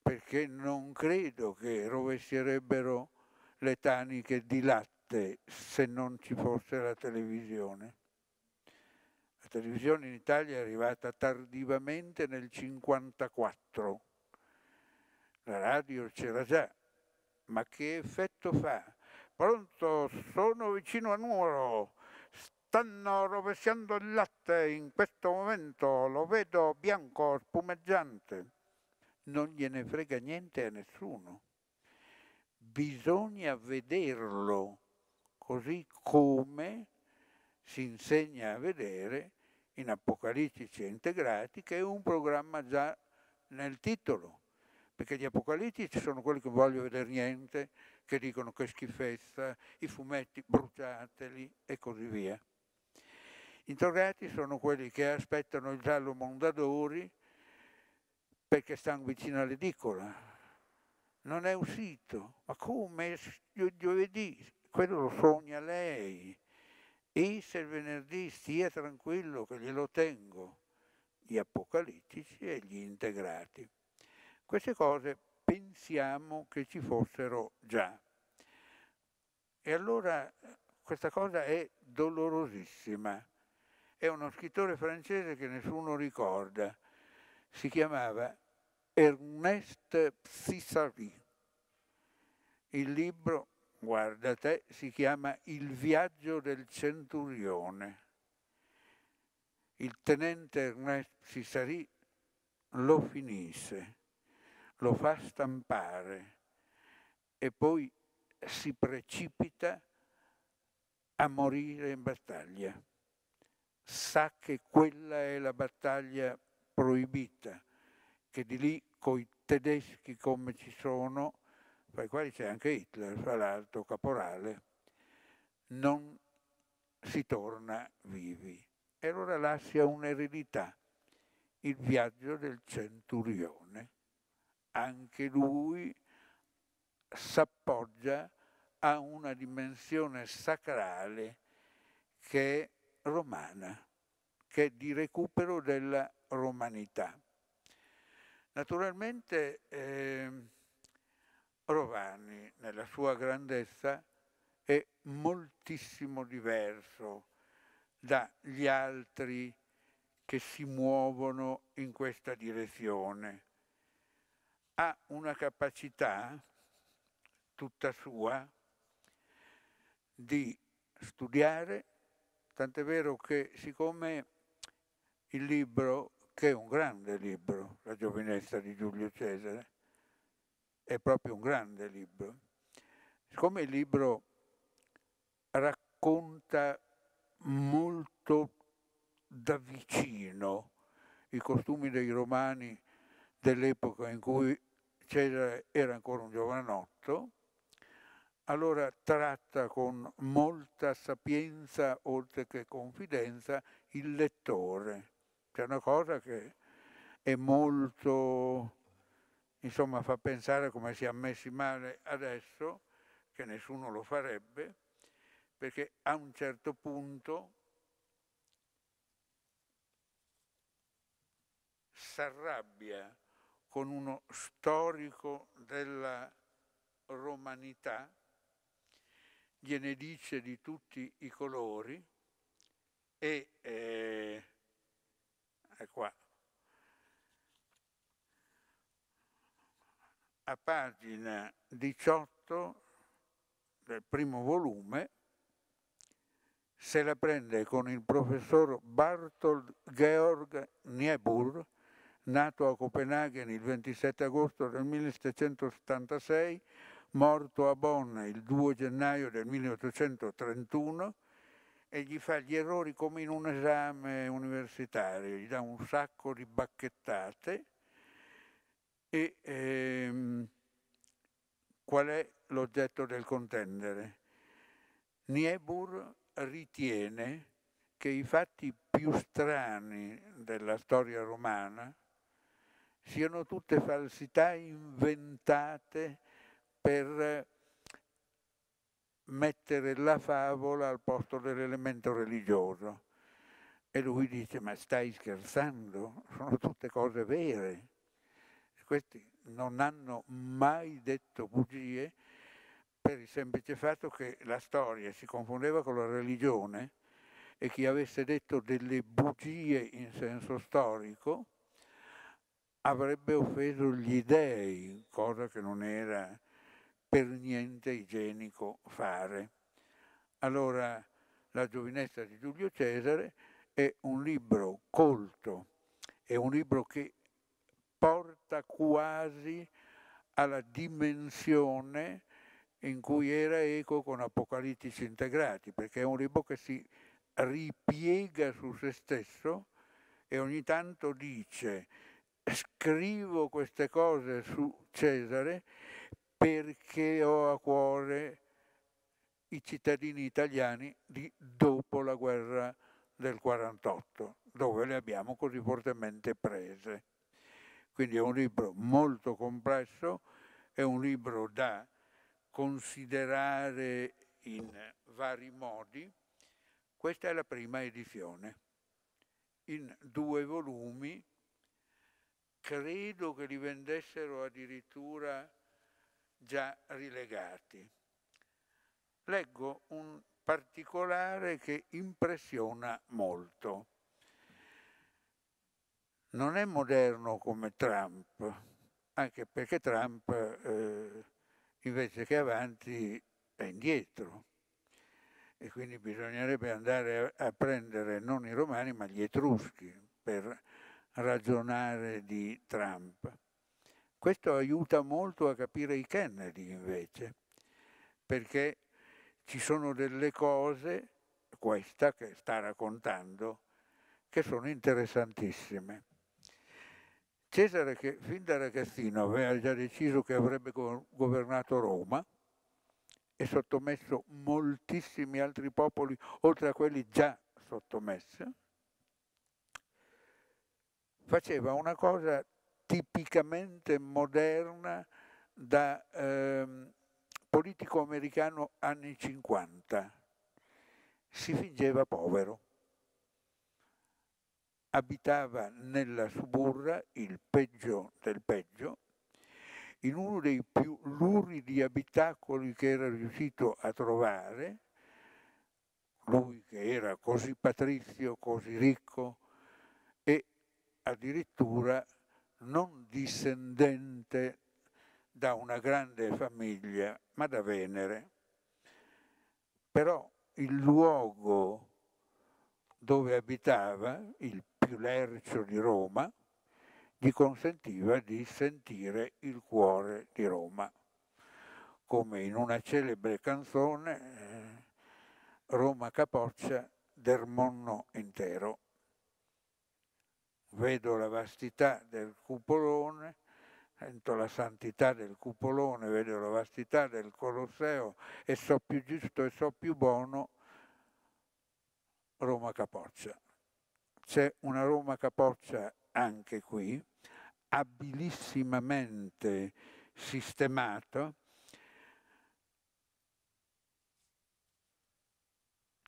perché non credo che rovescierebbero le taniche di latte se non ci fosse la televisione. La televisione in Italia è arrivata tardivamente nel 1954. La radio c'era già, ma che effetto fa? Pronto, sono vicino a Nuoro, stanno rovesciando il latte in questo momento, lo vedo bianco, spumeggiante. Non gliene frega niente a nessuno. Bisogna vederlo così come si insegna a vedere in Apocalittici e integrati, che è un programma già nel titolo, perché gli Apocalittici sono quelli che non vogliono vedere niente, che dicono che schifezza, i fumetti bruciateli e così via. Integrati sono quelli che aspettano il giallo Mondadori perché stanno vicino all'edicola. Non è uscito, ma come giovedì? Quello lo sogna lei esce il venerdì, stia tranquillo che glielo tengo, gli apocalittici e gli integrati. Queste cose pensiamo che ci fossero già. E allora questa cosa è dolorosissima. È uno scrittore francese che nessuno ricorda. Si chiamava Ernest Cissari. Il libro guarda te, si chiama Il viaggio del centurione. Il tenente Ernest Cesarì lo finisce, lo fa stampare e poi si precipita a morire in battaglia. Sa che quella è la battaglia proibita, che di lì coi tedeschi come ci sono fra i quali c'è anche Hitler, fra l'altro caporale, non si torna vivi. E allora lascia un'eredità, il viaggio del centurione. Anche lui s'appoggia a una dimensione sacrale che è romana, che è di recupero della romanità. Naturalmente eh, Rovani nella sua grandezza è moltissimo diverso dagli altri che si muovono in questa direzione. Ha una capacità tutta sua di studiare, tant'è vero che siccome il libro, che è un grande libro, La giovinezza di Giulio Cesare, è proprio un grande libro. Siccome il libro racconta molto da vicino i costumi dei romani dell'epoca in cui Cesare era ancora un giovanotto, allora tratta con molta sapienza, oltre che confidenza, il lettore. C'è una cosa che è molto Insomma, fa pensare come si è messi male adesso, che nessuno lo farebbe, perché a un certo punto s'arrabbia con uno storico della romanità, gliene dice di tutti i colori e eh, è qua a pagina 18 del primo volume, se la prende con il professor Bartold Georg Niebuhr, nato a Copenaghen il 27 agosto del 1776, morto a Bonn il 2 gennaio del 1831, e gli fa gli errori come in un esame universitario, gli dà un sacco di bacchettate, e ehm, qual è l'oggetto del contendere. Niebuhr ritiene che i fatti più strani della storia romana siano tutte falsità inventate per mettere la favola al posto dell'elemento religioso. E lui dice, ma stai scherzando? Sono tutte cose vere questi non hanno mai detto bugie per il semplice fatto che la storia si confondeva con la religione e chi avesse detto delle bugie in senso storico avrebbe offeso gli dèi, cosa che non era per niente igienico fare. Allora la giovinezza di Giulio Cesare è un libro colto, è un libro che porta quasi alla dimensione in cui era Eco con Apocalittici Integrati, perché è un libro che si ripiega su se stesso e ogni tanto dice scrivo queste cose su Cesare perché ho a cuore i cittadini italiani di dopo la guerra del 48, dove le abbiamo così fortemente prese. Quindi è un libro molto complesso, è un libro da considerare in vari modi. Questa è la prima edizione, in due volumi, credo che li vendessero addirittura già rilegati. Leggo un particolare che impressiona molto non è moderno come Trump, anche perché Trump eh, invece che avanti è indietro e quindi bisognerebbe andare a prendere non i romani ma gli etruschi per ragionare di Trump. Questo aiuta molto a capire i Kennedy invece, perché ci sono delle cose, questa che sta raccontando, che sono interessantissime. Cesare, che fin da ragazzino aveva già deciso che avrebbe governato Roma e sottomesso moltissimi altri popoli, oltre a quelli già sottomessi, faceva una cosa tipicamente moderna da eh, politico americano anni 50. Si fingeva povero abitava nella suburra il peggio del peggio, in uno dei più luridi abitacoli che era riuscito a trovare, lui che era così patrizio, così ricco e addirittura non discendente da una grande famiglia, ma da Venere. Però il luogo dove abitava, il più lercio di Roma, gli consentiva di sentire il cuore di Roma. Come in una celebre canzone, eh, Roma capoccia del monno intero. Vedo la vastità del cupolone, sento la santità del cupolone, vedo la vastità del Colosseo e so più giusto e so più buono Roma capoccia. C'è una Roma capoccia anche qui, abilissimamente sistemata.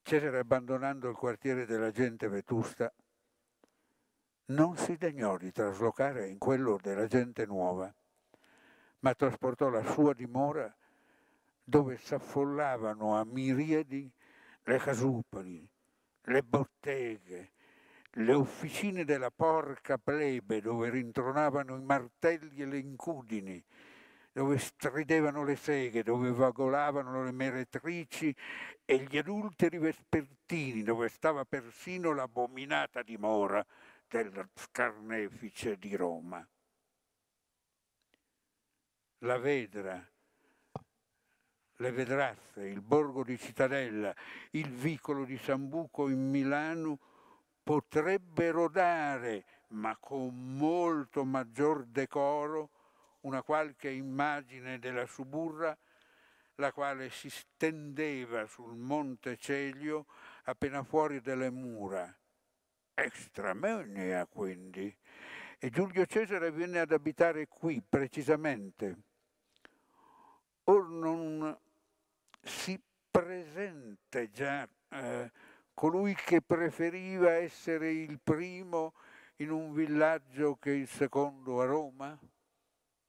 Cesare abbandonando il quartiere della gente vetusta non si degnò di traslocare in quello della gente nuova, ma trasportò la sua dimora dove s'affollavano a miriadi le casupoli, le botteghe, le officine della porca plebe dove rintronavano i martelli e le incudini, dove stridevano le seghe, dove vagolavano le meretrici e gli adulteri vespertini, dove stava persino l'abominata dimora del scarnefice di Roma. La Vedra, le Vedrasse, il borgo di Cittadella, il vicolo di Sambuco in Milano potrebbero dare, ma con molto maggior decoro, una qualche immagine della suburra, la quale si stendeva sul monte Celio appena fuori delle mura. Extramenia, quindi. E Giulio Cesare venne ad abitare qui, precisamente. Or non si presente già eh, colui che preferiva essere il primo in un villaggio che il secondo a Roma?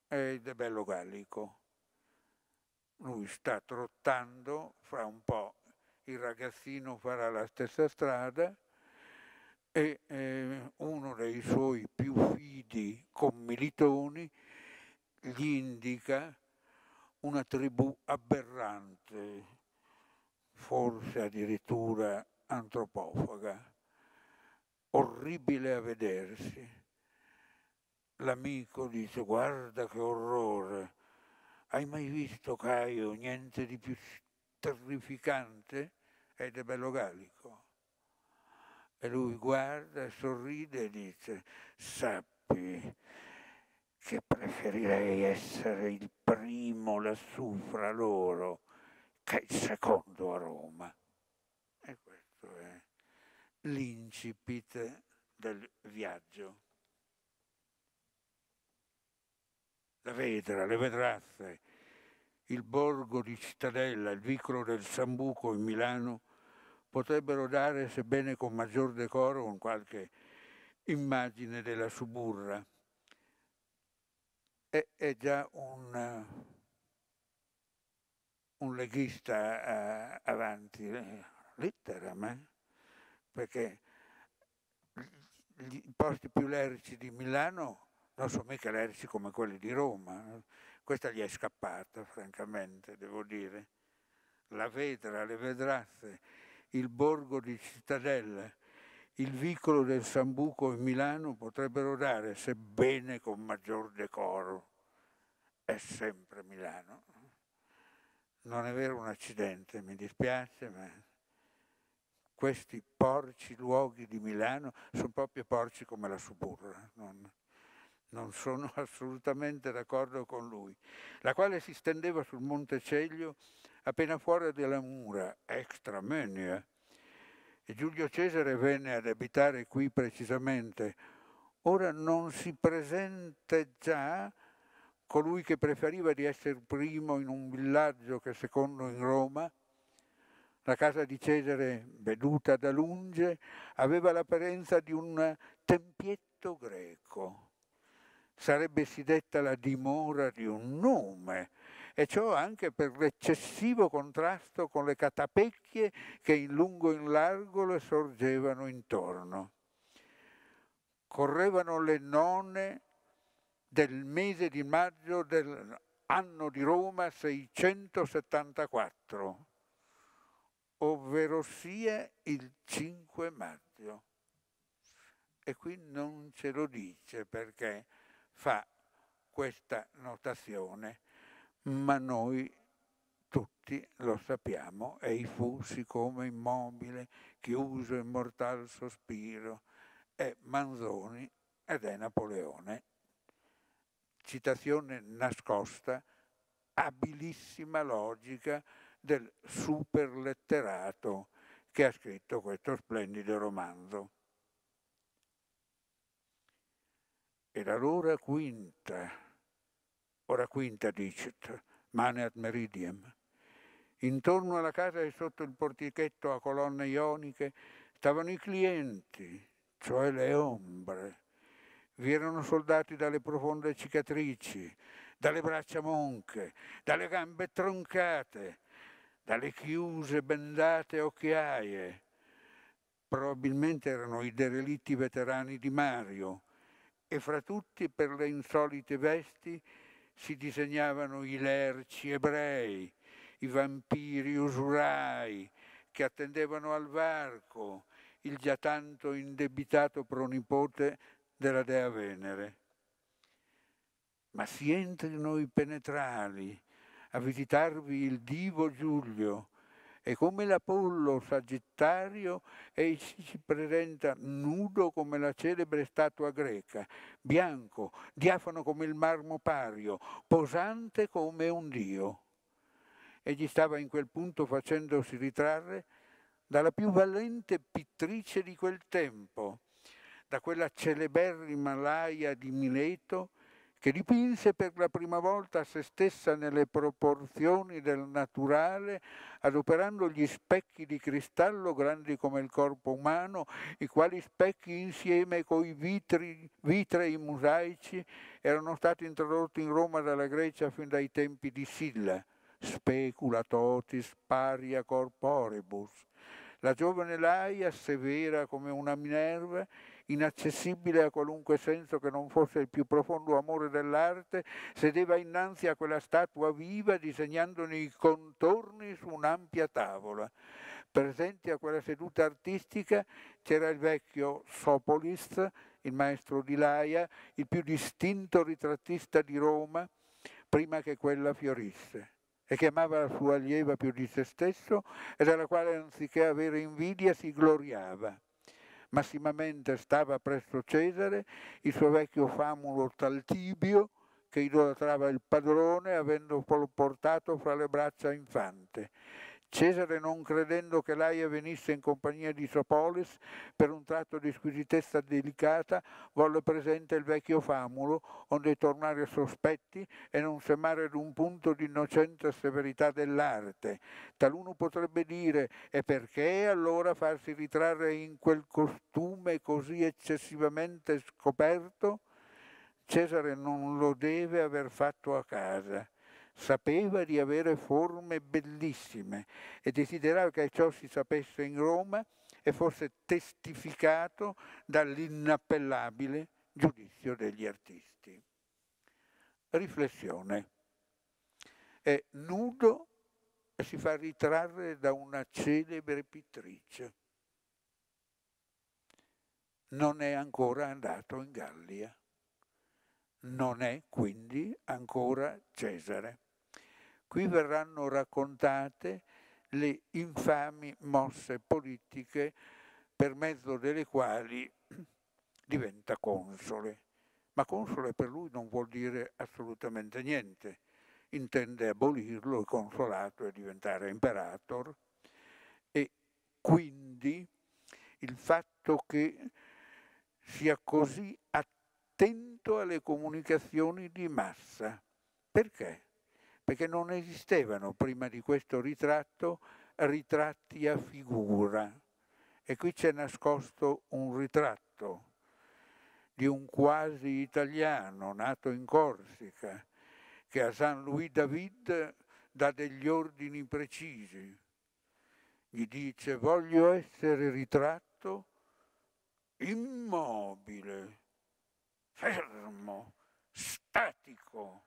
Ed È Bello Gallico. Lui sta trottando, fra un po' il ragazzino farà la stessa strada e eh, uno dei suoi più fidi commilitoni gli indica una tribù aberrante, forse addirittura antropofaga, orribile a vedersi. L'amico dice guarda che orrore, hai mai visto Caio niente di più terrificante? Ed è bello gallico. E lui guarda, sorride e dice sappi che preferirei essere il primo lassù fra loro che il secondo a Roma occorre l'incipit del viaggio. La vetra, le vedrasse, il borgo di Cittadella, il vicolo del Sambuco in Milano potrebbero dare, sebbene con maggior decoro, con qualche immagine della suburra. È, è già un, un leghista eh, avanti, eh litteram, eh? perché i posti più lerici di Milano non sono mica lerici come quelli di Roma. Questa gli è scappata, francamente, devo dire. La Vedra, le Vedrasse, il borgo di Cittadella, il vicolo del Sambuco in Milano potrebbero dare, sebbene con maggior decoro, è sempre Milano. Non è vero un accidente, mi dispiace, ma questi porci luoghi di Milano sono proprio porci come la suburra. Non, non sono (laughs) assolutamente d'accordo con lui, la quale si stendeva sul Monte Ceglio appena fuori della mura, extramenia. Eh. E Giulio Cesare venne ad abitare qui precisamente. Ora non si presenta già colui che preferiva di essere primo in un villaggio che secondo in Roma, la casa di Cesare, veduta da lunge, aveva l'apparenza di un tempietto greco. Sarebbe si detta la dimora di un nome, e ciò anche per l'eccessivo contrasto con le catapecchie che in lungo e in largo le sorgevano intorno. Correvano le nonne del mese di maggio dell'anno di Roma 674 ovvero sia il 5 maggio. E qui non ce lo dice perché fa questa notazione, ma noi tutti lo sappiamo, ei fu siccome immobile, chiuso in mortal sospiro, è Manzoni ed è Napoleone. Citazione nascosta, abilissima logica, del superletterato che ha scritto questo splendido romanzo. E l'ora quinta, ora quinta dicet, mane ad meridiem, intorno alla casa e sotto il portichetto a colonne ioniche stavano i clienti, cioè le ombre. Vi erano soldati dalle profonde cicatrici, dalle braccia monche, dalle gambe troncate, dalle chiuse bendate occhiaie. Probabilmente erano i derelitti veterani di Mario e fra tutti per le insolite vesti si disegnavano i lerci ebrei, i vampiri usurai che attendevano al varco il già tanto indebitato pronipote della dea Venere. Ma si entrino i penetrali, a visitarvi il divo Giulio e come l'Apollo Sagittario egli si presenta nudo come la celebre statua greca, bianco, diafano come il marmo pario, posante come un dio. Egli stava in quel punto facendosi ritrarre dalla più valente pittrice di quel tempo, da quella celeberrima Laia di Mileto, che dipinse per la prima volta se stessa nelle proporzioni del naturale, adoperando gli specchi di cristallo grandi come il corpo umano, i quali specchi insieme coi vitri, vitrei mosaici erano stati introdotti in Roma dalla Grecia fin dai tempi di Silla, specula totis paria corporebus. La giovane Laia, severa come una Minerva, inaccessibile a qualunque senso che non fosse il più profondo amore dell'arte, sedeva innanzi a quella statua viva disegnandone i contorni su un'ampia tavola. Presente a quella seduta artistica c'era il vecchio Sopolis, il maestro di Laia, il più distinto ritrattista di Roma, prima che quella fiorisse e che amava la sua allieva più di se stesso e della quale anziché avere invidia si gloriava massimamente stava presso Cesare, il suo vecchio famulo Taltibio, che idolatrava il padrone, avendo portato fra le braccia infante. Cesare, non credendo che Laia venisse in compagnia di Sopolis, per un tratto di squisitezza delicata, volle presente il vecchio famulo, onde tornare sospetti e non semare ad un punto di innocente severità dell'arte. Taluno potrebbe dire, e perché allora farsi ritrarre in quel costume così eccessivamente scoperto? Cesare non lo deve aver fatto a casa sapeva di avere forme bellissime e desiderava che ciò si sapesse in Roma e fosse testificato dall'inappellabile giudizio degli artisti. Riflessione. È nudo e si fa ritrarre da una celebre pittrice. Non è ancora andato in Gallia. Non è quindi ancora Cesare. Qui verranno raccontate le infami mosse politiche per mezzo delle quali (clears throat) diventa console. Ma console per lui non vuol dire assolutamente niente. Intende abolirlo, il consolato e diventare imperator. E quindi il fatto che sia così attento alle comunicazioni di massa. Perché? perché non esistevano prima di questo ritratto ritratti a figura. E qui c'è nascosto un ritratto di un quasi italiano nato in Corsica, che a San Louis David dà degli ordini precisi. Gli dice voglio essere ritratto immobile, fermo, statico,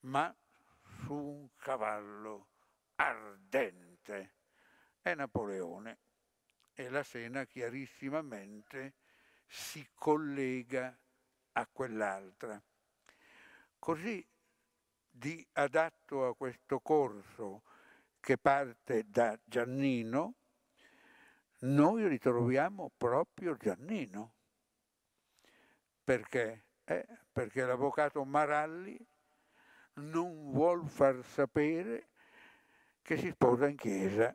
ma su un cavallo ardente. È Napoleone e la scena chiarissimamente si collega a quell'altra. Così di adatto a questo corso che parte da Giannino, noi ritroviamo proprio Giannino. Perché? Eh, perché l'avvocato Maralli non vuol far sapere che si sposa in chiesa.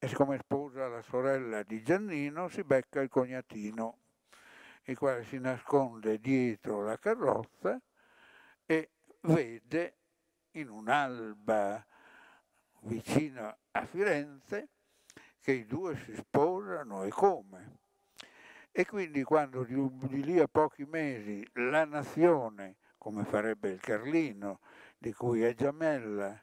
E siccome sposa la sorella di Giannino, si becca il cognatino, il quale si nasconde dietro la carrozza e vede in un'alba vicino a Firenze che i due si sposano e come. E quindi quando di, lì a pochi mesi la nazione come farebbe il Carlino, di cui è gemella,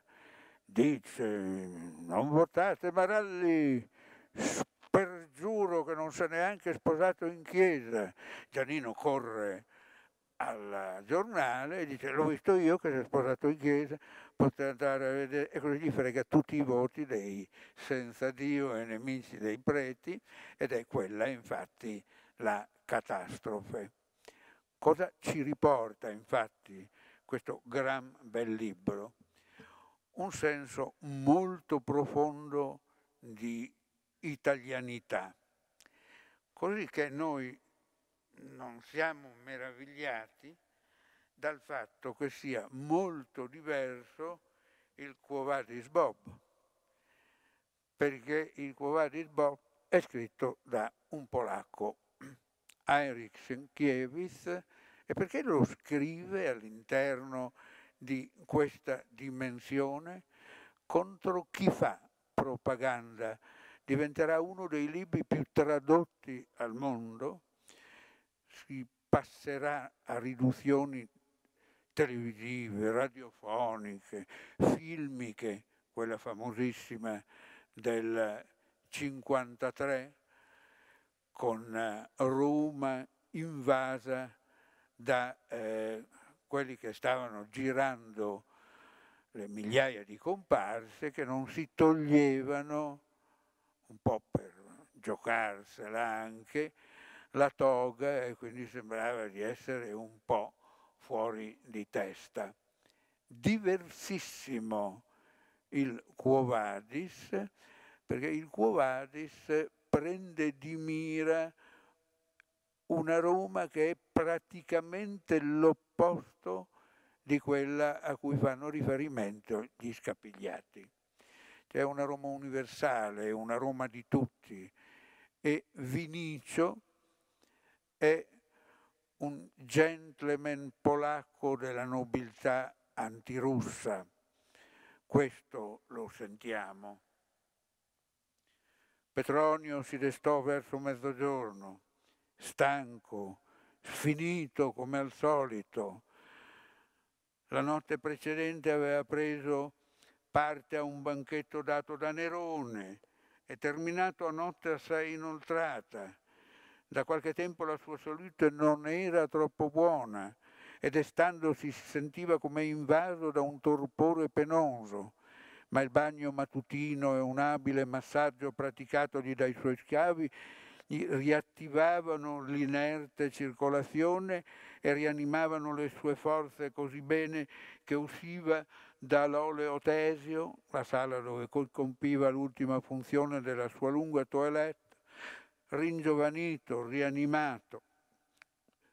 dice non votate Maralli, pergiuro che non si è neanche sposato in chiesa. Giannino corre al giornale e dice l'ho visto io che si è sposato in chiesa, potete andare a vedere e così gli frega tutti i voti dei senza Dio e nemici dei preti ed è quella infatti la catastrofe. Cosa ci riporta infatti questo gran bel libro? Un senso molto profondo di italianità, così che noi non siamo meravigliati dal fatto che sia molto diverso il Quo Vadis Bob, perché il Quo Vadis Bob è scritto da un polacco, (clears throat) Heinrich Sienkiewicz, e perché lo scrive all'interno di questa dimensione contro chi fa propaganda. Diventerà uno dei libri più tradotti al mondo, si passerà a riduzioni televisive, radiofoniche, filmiche, quella famosissima del 53 con eh, Roma invasa da eh, quelli che stavano girando le migliaia di comparse che non si toglievano, un po' per giocarsela anche, la toga e quindi sembrava di essere un po' fuori di testa. Diversissimo il Quo Vadis, perché il Quo Vadis prende di mira una Roma che è praticamente l'opposto di quella a cui fanno riferimento gli scapigliati. C'è una Roma universale, una Roma di tutti e Vinicio è un gentleman polacco della nobiltà antirussa. Questo lo sentiamo. Petronio si destò verso mezzogiorno stanco, sfinito come al solito. La notte precedente aveva preso parte a un banchetto dato da Nerone e terminato a notte assai inoltrata. Da qualche tempo la sua salute non era troppo buona ed estandosi si sentiva come invaso da un torpore penoso, ma il bagno mattutino e un abile massaggio praticatogli dai suoi schiavi riattivavano l'inerte circolazione e rianimavano le sue forze così bene che usciva dall'oleo tesio, la sala dove compiva l'ultima funzione della sua lunga toilette, ringiovanito, rianimato,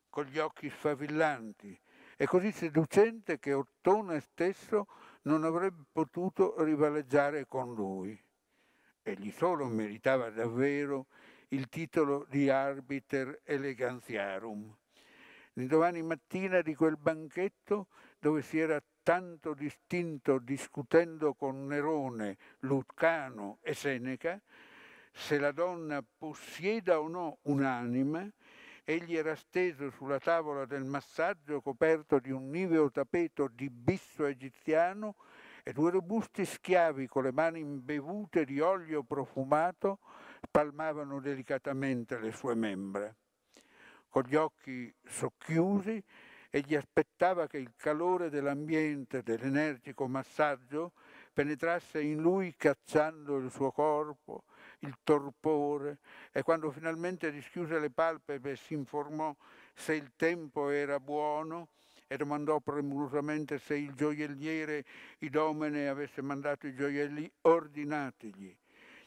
con gli occhi sfavillanti, e così seducente che Ottone stesso non avrebbe potuto rivaleggiare con lui. Egli solo meritava davvero il titolo di Arbiter Elegantiarum. L'indomani mattina di quel banchetto dove si era tanto distinto discutendo con Nerone, Lucano e Seneca, se la donna possieda o no un'anima, egli era steso sulla tavola del massaggio coperto di un niveo tapeto di bisso egiziano e due robusti schiavi con le mani imbevute di olio profumato palmavano delicatamente le sue membra. Con gli occhi socchiusi egli aspettava che il calore dell'ambiente, dell'energico massaggio, penetrasse in lui cacciando il suo corpo, il torpore, e quando finalmente rischiuse le palpebre si informò se il tempo era buono, e domandò premurosamente se il gioielliere idomene avesse mandato i gioielli ordinatigli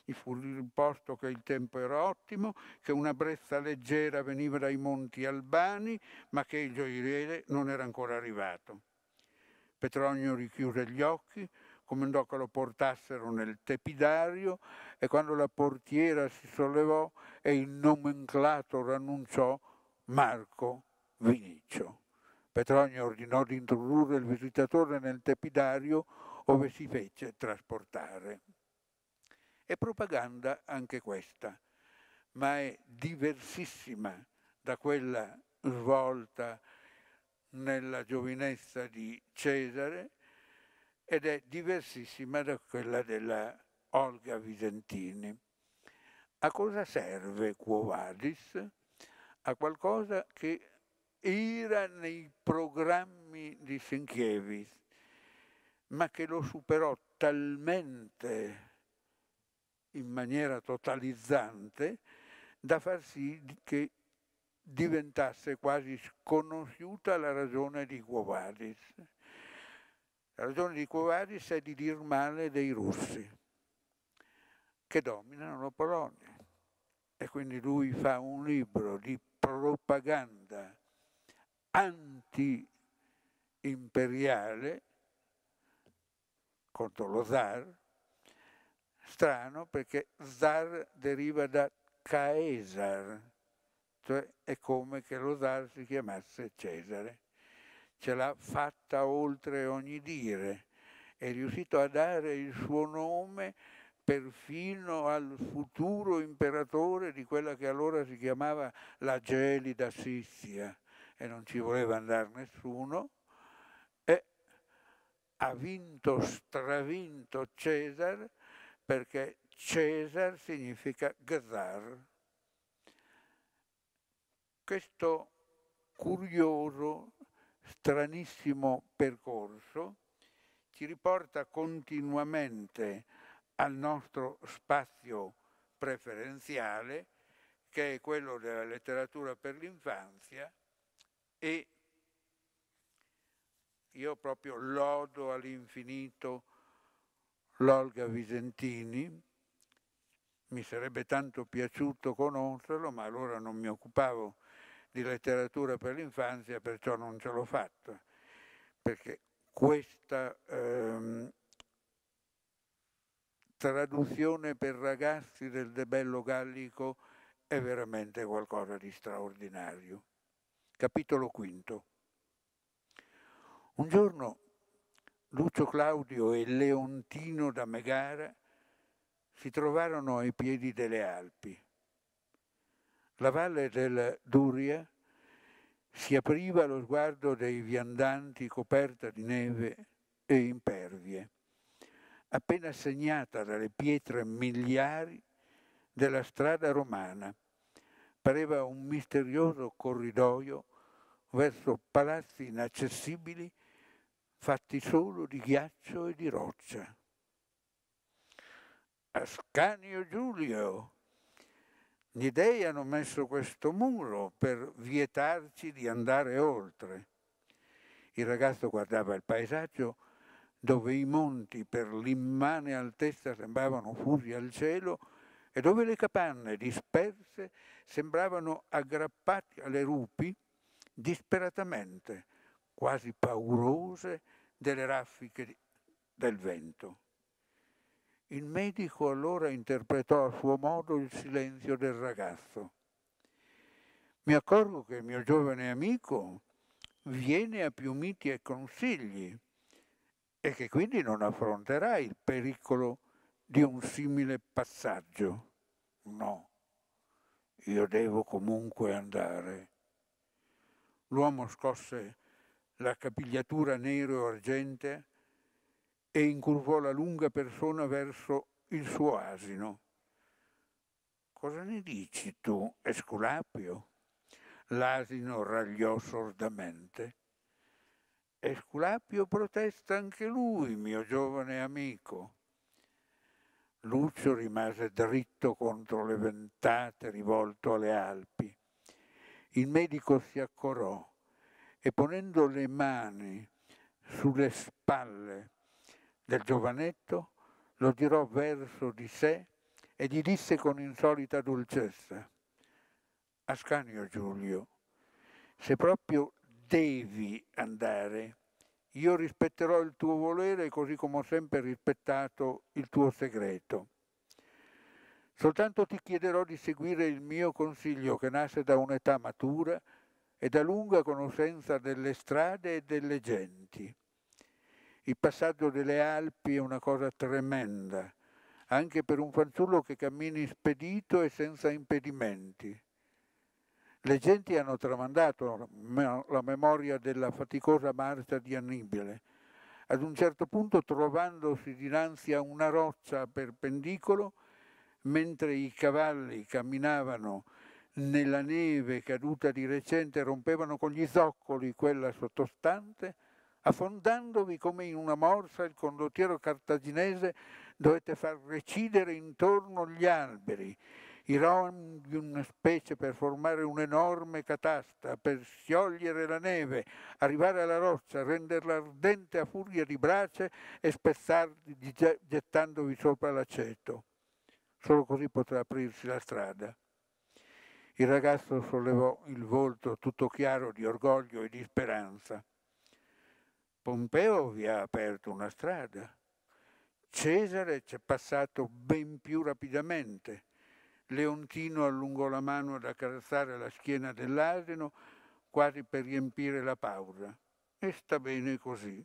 gli fu riposto che il tempo era ottimo, che una brezza leggera veniva dai monti albani, ma che il gioielliere non era ancora arrivato. Petronio richiuse gli occhi, comandò che lo portassero nel tepidario e quando la portiera si sollevò e il nomenclato annunciò Marco Vinicio. Petronio ordinò di introdurre il visitatore nel tepidario ove si fece trasportare. È propaganda anche questa, ma è diversissima da quella svolta nella giovinezza di Cesare ed è diversissima da quella della Olga Visentini. A cosa serve Quo Vadis? A qualcosa che era nei programmi di Sienkiewicz, ma che lo superò talmente in maniera totalizzante da far sì che diventasse quasi sconosciuta la ragione di Quo La ragione di Quo è di dir male dei russi che dominano la Polonia e quindi lui fa un libro di propaganda anti-imperiale contro lo zar Strano perché zar deriva da caesar, cioè è come che lo zar si chiamasse Cesare. Ce l'ha fatta oltre ogni dire, è riuscito a dare il suo nome perfino al futuro imperatore di quella che allora si chiamava la gelida Sissia e non ci voleva andare nessuno, e ha vinto, stravinto Cesare perché Cesar significa Gazar. Questo curioso, stranissimo percorso ci riporta continuamente al nostro spazio preferenziale, che è quello della letteratura per l'infanzia, e io proprio lodo all'infinito l'Olga Visentini, mi sarebbe tanto piaciuto conoscerlo, ma allora non mi occupavo di letteratura per l'infanzia, perciò non ce l'ho fatta, perché questa ehm, traduzione per ragazzi del De Bello Gallico è veramente qualcosa di straordinario. Capitolo quinto. Un giorno Lucio Claudio e Leontino da Megara si trovarono ai piedi delle Alpi. La valle del Duria si apriva allo sguardo dei viandanti coperta di neve e impervie, appena segnata dalle pietre miliari della strada romana. Pareva un misterioso corridoio verso palazzi inaccessibili fatti solo di ghiaccio e di roccia. Ascanio Giulio, gli dei hanno messo questo muro per vietarci di andare oltre. Il ragazzo guardava il paesaggio dove i monti per l'immane altezza sembravano fusi al cielo e dove le capanne disperse sembravano aggrappate alle rupi disperatamente quasi paurose delle raffiche del vento. Il medico allora interpretò a suo modo il silenzio del ragazzo. Mi accorgo che il mio giovane amico viene a più miti e consigli e che quindi non affronterà il pericolo di un simile passaggio. No, io devo comunque andare. L'uomo scosse la capigliatura nero argentea e incurvò la lunga persona verso il suo asino. Cosa ne dici tu, Esculapio? L'asino ragliò sordamente. Esculapio protesta anche lui, mio giovane amico. Lucio rimase dritto contro le ventate rivolto alle Alpi. Il medico si accorò e ponendo le mani sulle spalle del giovanetto, lo tirò verso di sé e gli disse con insolita dolcezza, Ascanio Giulio, se proprio devi andare, io rispetterò il tuo volere così come ho sempre rispettato il tuo segreto. Soltanto ti chiederò di seguire il mio consiglio che nasce da un'età matura e da lunga conoscenza delle strade e delle genti. Il passaggio delle Alpi è una cosa tremenda, anche per un fanciullo che cammini spedito e senza impedimenti. Le genti hanno tramandato la memoria della faticosa marcia di Annibile. Ad un certo punto, trovandosi dinanzi a una roccia a perpendicolo, mentre i cavalli camminavano nella neve caduta di recente rompevano con gli zoccoli quella sottostante, affondandovi come in una morsa il condottiero cartaginese dovette far recidere intorno gli alberi, i rom di una specie per formare un'enorme catasta, per sciogliere la neve, arrivare alla roccia, renderla ardente a furia di brace e spezzarvi gettandovi sopra l'aceto. Solo così potrà aprirsi la strada. Il ragazzo sollevò mm. il volto tutto chiaro di orgoglio e di speranza. Pompeo vi ha aperto una strada. Cesare ci è passato ben più rapidamente. Leontino allungò la mano ad accarezzare la schiena dell'asino quasi per riempire la pausa. E sta bene così.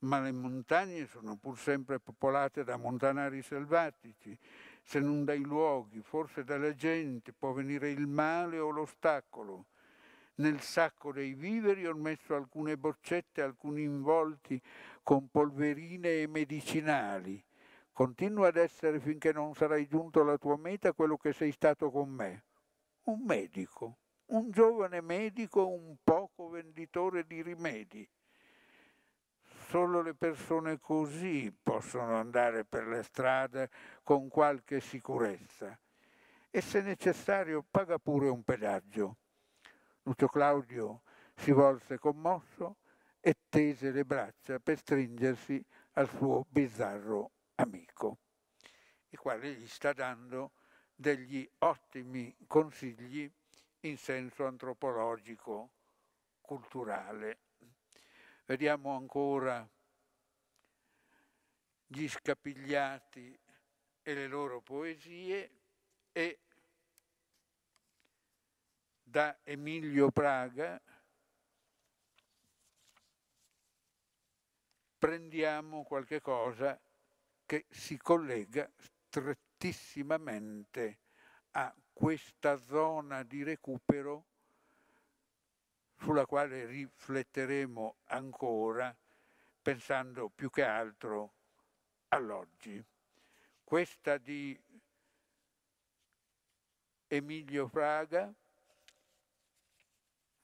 Ma le montagne sono pur sempre popolate da montanari selvatici se non dai luoghi, forse dalla gente, può venire il male o l'ostacolo. Nel sacco dei viveri ho messo alcune boccette, alcuni involti con polverine e medicinali. Continua ad essere finché non sarai giunto alla tua meta quello che sei stato con me. Un medico, un giovane medico, un poco venditore di rimedi. Solo le persone così possono andare per le strade con qualche sicurezza. E se necessario paga pure un pedaggio. Lucio Claudio si volse commosso e tese le braccia per stringersi al suo bizzarro amico, il quale gli sta dando degli ottimi consigli in senso antropologico, culturale Vediamo ancora gli scapigliati e le loro poesie e da Emilio Praga prendiamo qualche cosa che si collega strettissimamente a questa zona di recupero sulla quale rifletteremo ancora pensando più che altro all'oggi. Questa di Emilio Fraga,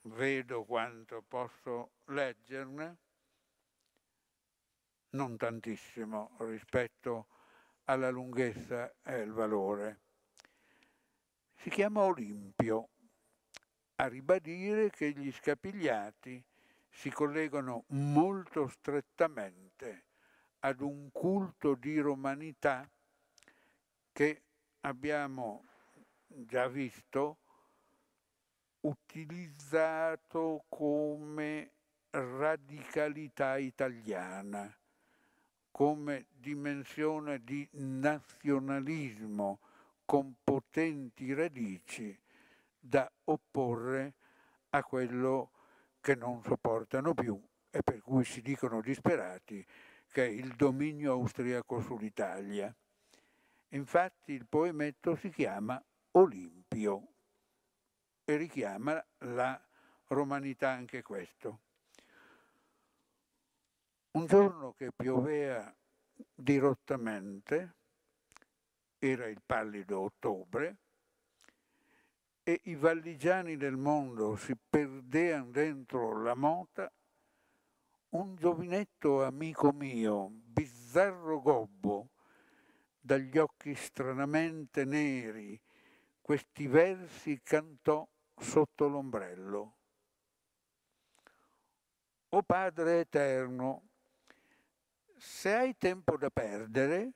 vedo quanto posso leggerne, non tantissimo rispetto alla lunghezza e al valore. Si chiama Olimpio a ribadire che gli scapigliati si collegano molto strettamente ad un culto di romanità che abbiamo già visto utilizzato come radicalità italiana, come dimensione di nazionalismo con potenti radici da opporre a quello che non sopportano più e per cui si dicono disperati, che è il dominio austriaco sull'Italia. Infatti il poemetto si chiama Olimpio e richiama la romanità anche questo. Un giorno che piovea dirottamente, era il pallido ottobre, e i valligiani del mondo si perdean dentro la mota, un giovinetto amico mio, bizzarro gobbo, dagli occhi stranamente neri, questi versi cantò sotto l'ombrello. O Padre Eterno, se hai tempo da perdere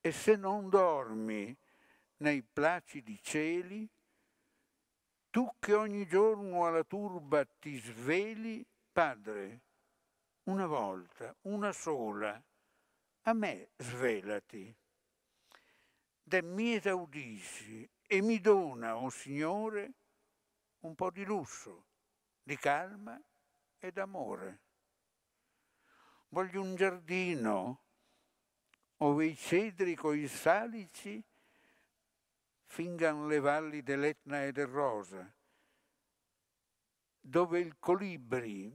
e se non dormi nei placidi cieli, tu che ogni giorno alla turba ti sveli, Padre, una volta, una sola, a me svelati. De mi esaudisci e mi dona, o oh Signore, un po' di lusso, di calma e d'amore. Voglio un giardino ove i cedri coi salici fingan le valli dell'Etna e del Rosa, dove il colibri,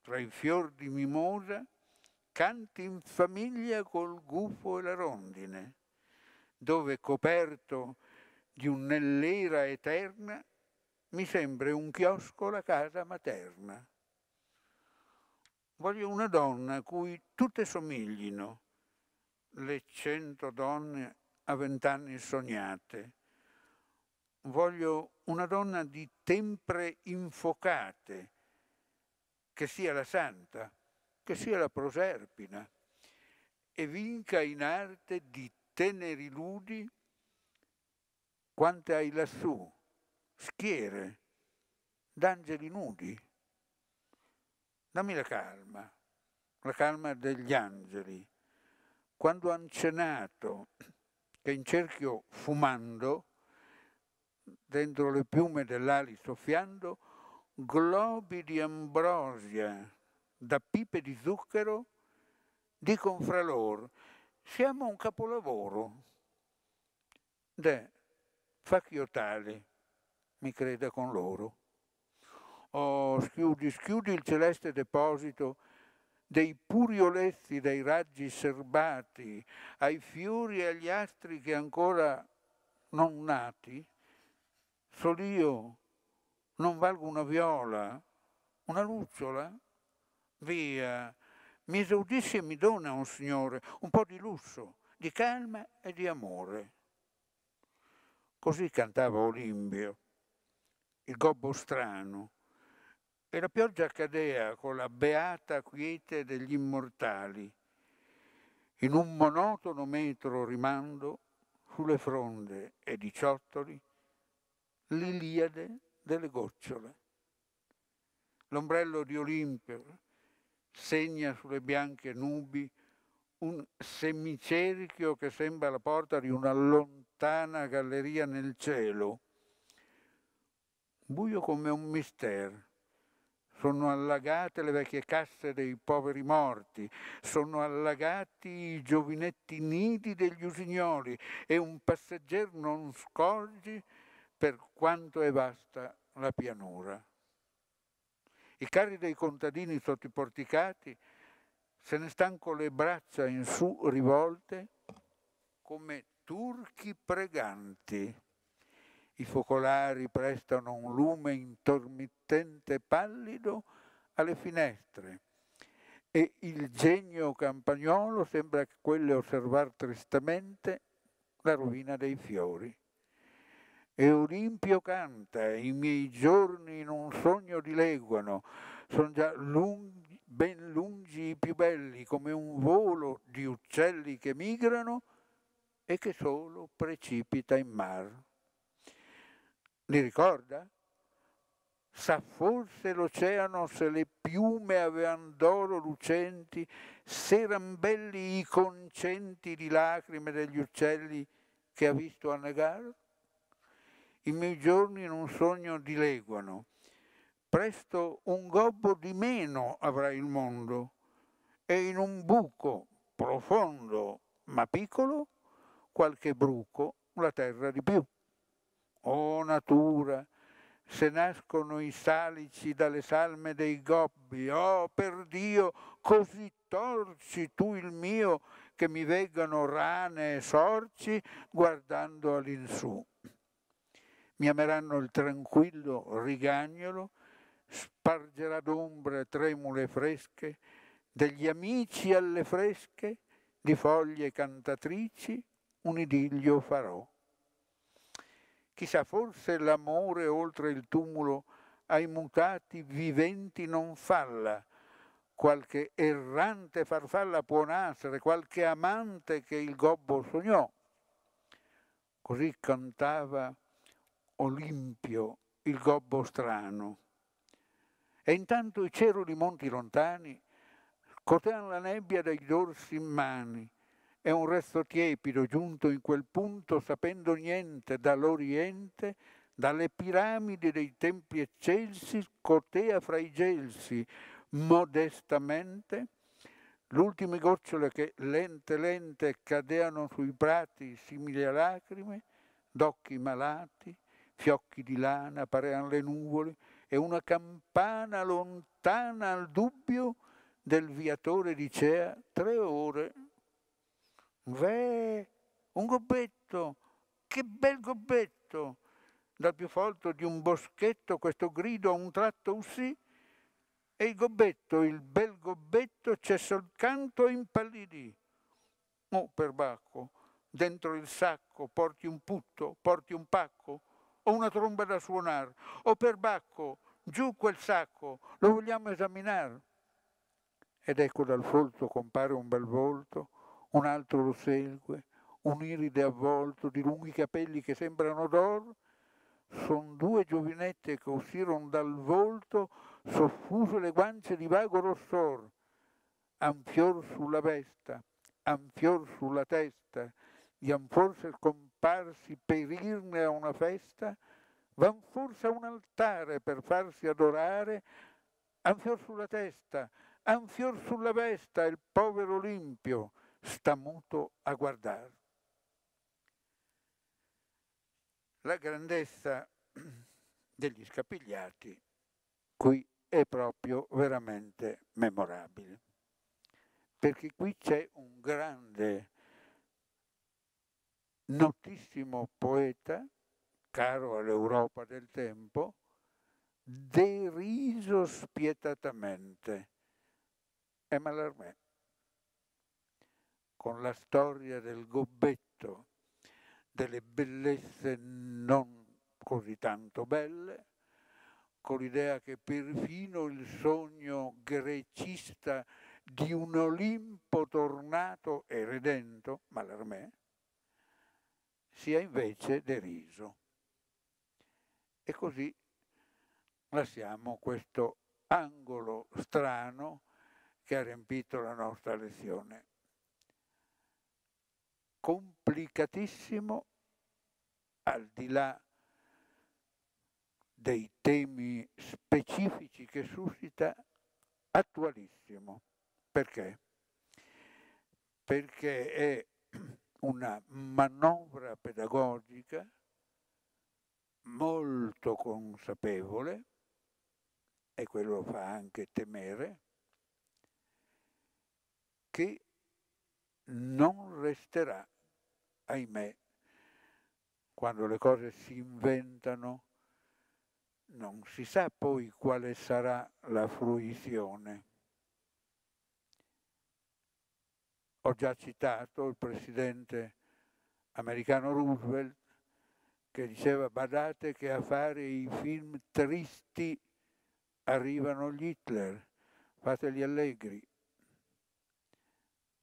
tra i fior di mimosa, canti in famiglia col gufo e la rondine, dove coperto di un'ellera eterna mi sembra un chiosco la casa materna. Voglio una donna a cui tutte somiglino, le cento donne a vent'anni sognate, voglio una donna di tempre infocate, che sia la santa, che sia la proserpina, e vinca in arte di teneri ludi quante hai lassù, schiere, d'angeli nudi. Dammi la calma, la calma degli angeli. Quando han cenato, che in cerchio fumando, dentro le piume dell'ali soffiando, globi di ambrosia da pipe di zucchero, dicono fra loro, siamo un capolavoro. De, fa ch'io tale, mi creda con loro. Oh, schiudi, schiudi il celeste deposito dei puri olezzi dai raggi serbati, ai fiori e agli astri che ancora non nati, solo io non valgo una viola, una lucciola? Via, mi esaudisce e mi dona, un Signore, un po' di lusso, di calma e di amore. Così cantava Olimbio, il gobbo strano, e la pioggia cadea con la beata quiete degli immortali, in un monotono metro rimando sulle fronde e di ciottoli l'Iliade delle gocciole. L'ombrello di Olimpio segna sulle bianche nubi un semicerchio che sembra la porta di una lontana galleria nel cielo. Buio come un mistero. Sono allagate le vecchie casse dei poveri morti, sono allagati i giovinetti nidi degli usignoli e un passeggero non scorgi per quanto è vasta la pianura. I carri dei contadini sotto i porticati se ne stanno con le braccia in su rivolte come turchi preganti. I focolari prestano un lume intermittente pallido alle finestre e il genio campagnolo sembra quelle osservar tristamente la rovina dei fiori e Olimpio canta, i miei giorni in un sogno dileguano, sono già lunghi, ben lungi i più belli, come un volo di uccelli che migrano e che solo precipita in mar. Li ricorda? Sa forse l'oceano se le piume avevan d'oro lucenti, se eran belli i concenti di lacrime degli uccelli che ha visto annegare? i miei giorni in un sogno dileguano. Presto un gobbo di meno avrà il mondo e in un buco profondo ma piccolo qualche bruco la terra di più. O oh, natura, se nascono i salici dalle salme dei gobbi, oh per Dio, così torci tu il mio che mi veggano rane e sorci guardando all'insù mi ameranno il tranquillo rigagnolo, spargerà d'ombre tremule fresche, degli amici alle fresche, di foglie cantatrici, un idillio farò. Chissà, forse l'amore oltre il tumulo ai mutati viventi non falla, qualche errante farfalla può nascere, qualche amante che il gobbo sognò. Così cantava Olimpio, il gobbo strano. E intanto i ceruli monti lontani cotean la nebbia dai dorsi in mani e un resto tiepido giunto in quel punto sapendo niente dall'Oriente, dalle piramidi dei templi eccelsi, scotea fra i gelsi modestamente l'ultime gocciole che lente lente cadeano sui prati simili a lacrime, d'occhi malati, fiocchi di lana parean le nuvole e una campana lontana al dubbio del viatore dicea tre ore. Vè, un gobbetto, che bel gobbetto! Dal più folto di un boschetto questo grido a un tratto uscì e il gobbetto, il bel gobbetto, cessò il canto e impallidì. Oh, perbacco, dentro il sacco porti un putto, porti un pacco, o una tromba da suonare, o perbacco, giù quel sacco, lo vogliamo esaminare. Ed ecco dal folto compare un bel volto, un altro lo segue, un iride avvolto di lunghi capelli che sembrano d'or. Sono due giovinette che uscirono dal volto soffuse le guance di vago rossor, han fior sulla vesta, han fior sulla testa, gli han forse scomparso farsi perirne a una festa, van forse a un altare per farsi adorare, han fior sulla testa, han fior sulla vesta, il povero Olimpio sta muto a guardar. La grandezza (clears throat) degli scapigliati qui è proprio veramente memorabile, perché qui c'è un grande notissimo poeta, caro all'Europa del tempo, deriso spietatamente. È Mallarmé, con la storia del gobbetto, delle bellezze non così tanto belle, con l'idea che perfino il sogno grecista di un Olimpo tornato e redento, Mallarmé, sia invece deriso. E così lasciamo questo angolo strano che ha riempito la nostra lezione. Complicatissimo al di là dei temi specifici che suscita, attualissimo. Perché? Perché è una manovra pedagogica molto consapevole, e quello fa anche temere, che non resterà, ahimè, quando le cose si inventano, non si sa poi quale sarà la fruizione. Ho già citato il presidente americano Roosevelt che diceva badate che a fare i film tristi arrivano gli Hitler, fateli allegri.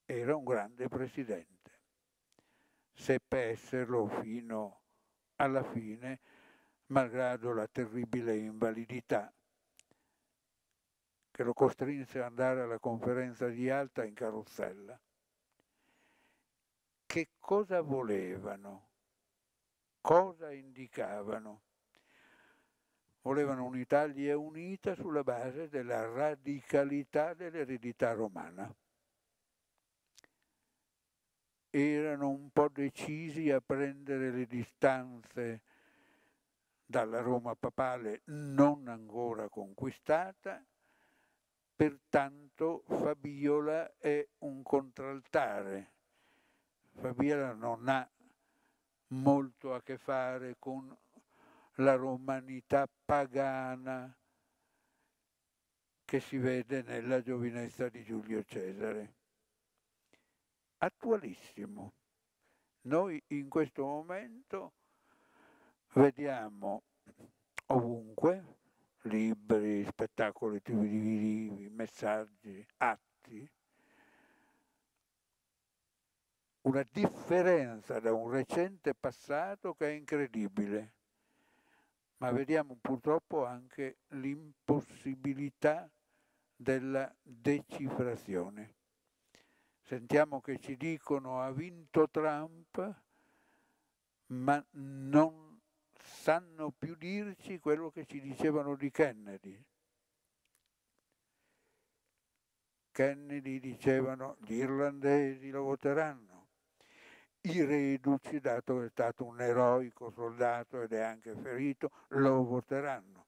Era un grande presidente, seppe esserlo fino alla fine, malgrado la terribile invalidità che lo costrinse ad andare alla conferenza di Alta in carrozzella che cosa volevano, cosa indicavano. Volevano un'Italia unita sulla base della radicalità dell'eredità romana. Erano un po' decisi a prendere le distanze dalla Roma papale non ancora conquistata, pertanto Fabiola è un contraltare Baviera non ha molto a che fare con la romanità pagana che si vede nella giovinezza di Giulio Cesare. Attualissimo. Noi in questo momento vediamo ovunque libri, spettacoli televisivi, messaggi, atti, una differenza da un recente passato che è incredibile, ma vediamo purtroppo anche l'impossibilità della decifrazione. Sentiamo che ci dicono ha vinto Trump, ma non sanno più dirci quello che ci dicevano di Kennedy. Kennedy dicevano gli irlandesi lo voteranno, i reduci, dato che è stato un eroico soldato ed è anche ferito, lo voteranno.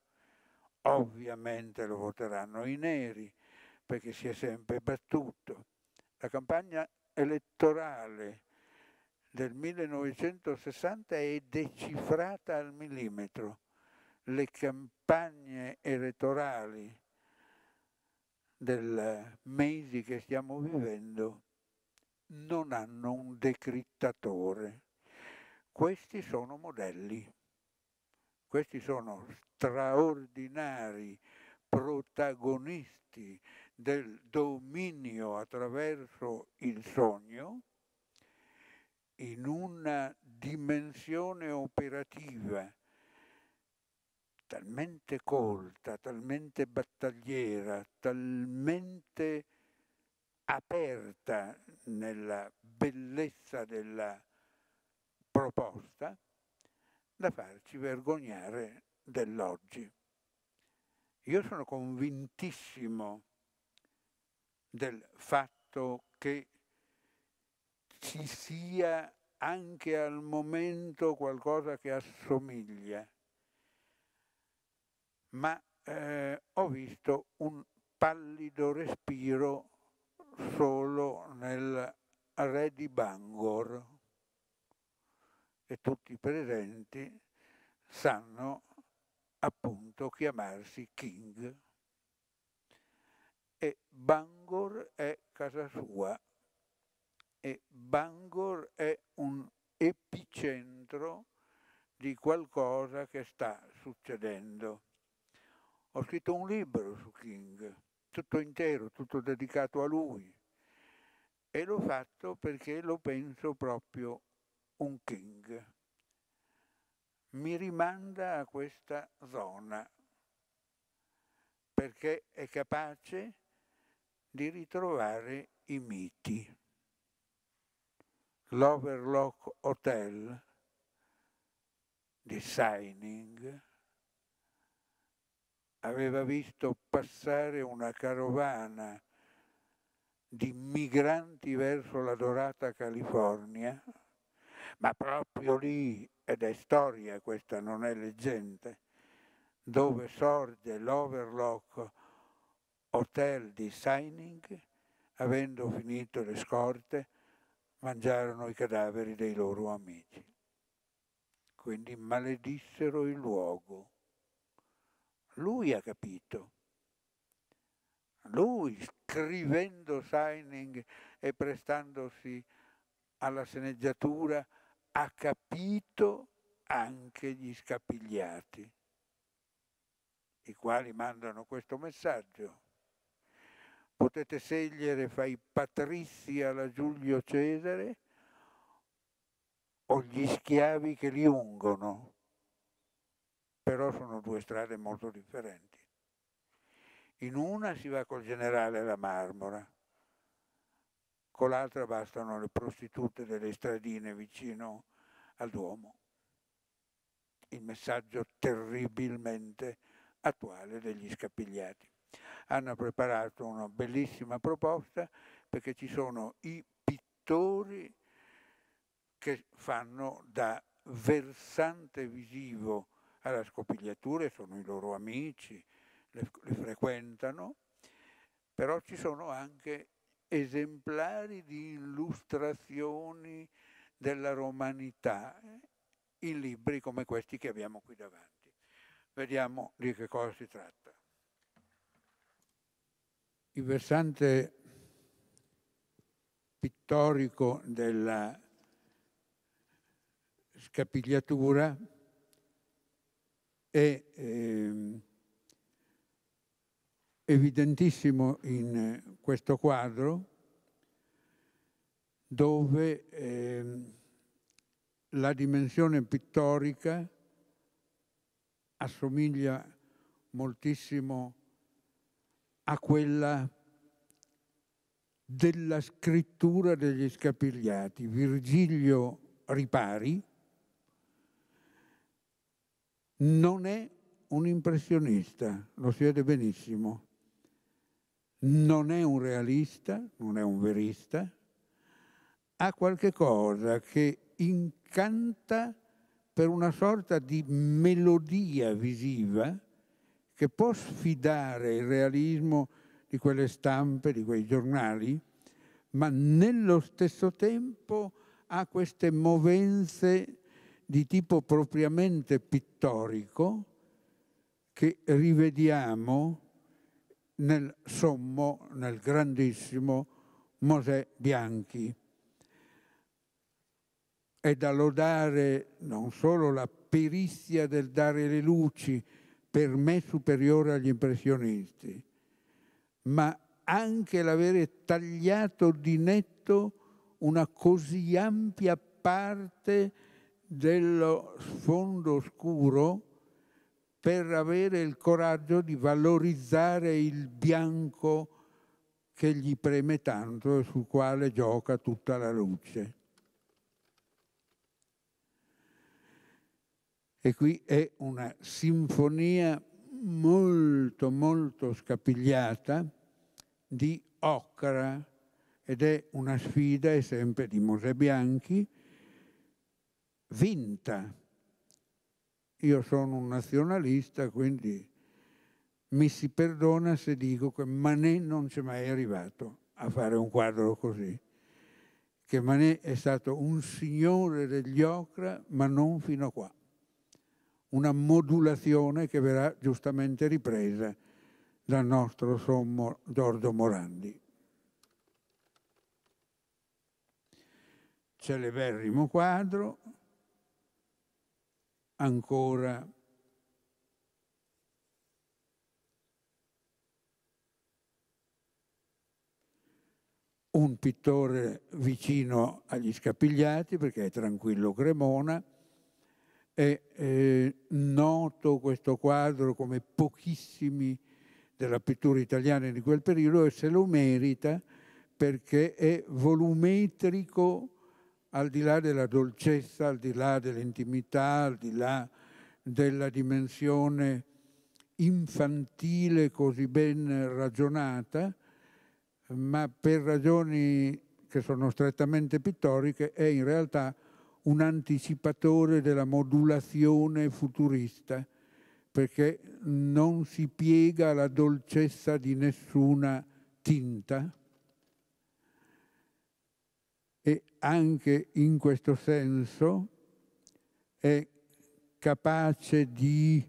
Ovviamente lo voteranno i neri, perché si è sempre battuto. La campagna elettorale del 1960 è decifrata al millimetro. Le campagne elettorali del mesi che stiamo vivendo non hanno un decrittatore. Questi sono modelli, questi sono straordinari protagonisti del dominio attraverso il sogno in una dimensione operativa talmente colta, talmente battagliera, talmente aperta nella bellezza della proposta da farci vergognare dell'oggi. Io sono convintissimo del fatto che ci sia anche al momento qualcosa che assomiglia, ma eh, ho visto un pallido respiro solo nel re di Bangor e tutti i presenti sanno appunto chiamarsi King e Bangor è casa sua e Bangor è un epicentro di qualcosa che sta succedendo. Ho scritto un libro su King, tutto intero, tutto dedicato a lui, e l'ho fatto perché lo penso proprio un king. Mi rimanda a questa zona perché è capace di ritrovare i miti. L'Overlock Hotel di Signing aveva visto passare una carovana di migranti verso la dorata California, ma proprio lì, ed è storia questa, non è leggenda, dove sorge l'Overlock Hotel di Signing, avendo finito le scorte, mangiarono i cadaveri dei loro amici. Quindi maledissero il luogo. Lui ha capito. Lui scrivendo signing e prestandosi alla sceneggiatura, ha capito anche gli scapigliati, i quali mandano questo messaggio. Potete scegliere fra i patrizi alla Giulio Cesare o gli schiavi che li ungono, però sono due strade molto differenti. In una si va col generale La Marmora, con l'altra bastano le prostitute delle stradine vicino al Duomo. Il messaggio terribilmente attuale degli scapigliati. Hanno preparato una bellissima proposta perché ci sono i pittori che fanno da versante visivo alla scopigliatura, sono i loro amici, le, le frequentano, però ci sono anche esemplari di illustrazioni della romanità in libri come questi che abbiamo qui davanti. Vediamo di che cosa si tratta. Il versante pittorico della scapigliatura è... Ehm, evidentissimo in eh, questo quadro dove eh, la dimensione pittorica assomiglia moltissimo a quella della scrittura degli scapigliati. Virgilio Ripari non è un impressionista, lo si vede benissimo non è un realista, non è un verista, ha qualche cosa che incanta per una sorta di melodia visiva che può sfidare il realismo di quelle stampe, di quei giornali, ma nello stesso tempo ha queste movenze di tipo propriamente pittorico che rivediamo nel sommo, nel grandissimo Mosè Bianchi. È da lodare non solo la perizia del dare le luci, per me superiore agli impressionisti, ma anche l'avere tagliato di netto una così ampia parte dello sfondo oscuro per avere il coraggio di valorizzare il bianco che gli preme tanto e sul quale gioca tutta la luce. E qui è una sinfonia molto molto scapigliata di ocra ed è una sfida, è sempre di Mosè Bianchi, vinta io sono un nazionalista, quindi mi si perdona se dico che Manet non c'è mai arrivato a fare un quadro così. Che Manet è stato un signore degli ocra, ma non fino a qua. Una modulazione che verrà giustamente ripresa dal nostro sommo Dordo Morandi. Celeberrimo quadro, ancora un pittore vicino agli Scapigliati, perché è Tranquillo Cremona, è eh, noto questo quadro come pochissimi della pittura italiana di quel periodo e se lo merita perché è volumetrico al di là della dolcezza, al di là dell'intimità, al di là della dimensione infantile così ben ragionata, ma per ragioni che sono strettamente pittoriche, è in realtà un anticipatore della modulazione futurista, perché non si piega alla dolcezza di nessuna tinta, e anche in questo senso è capace di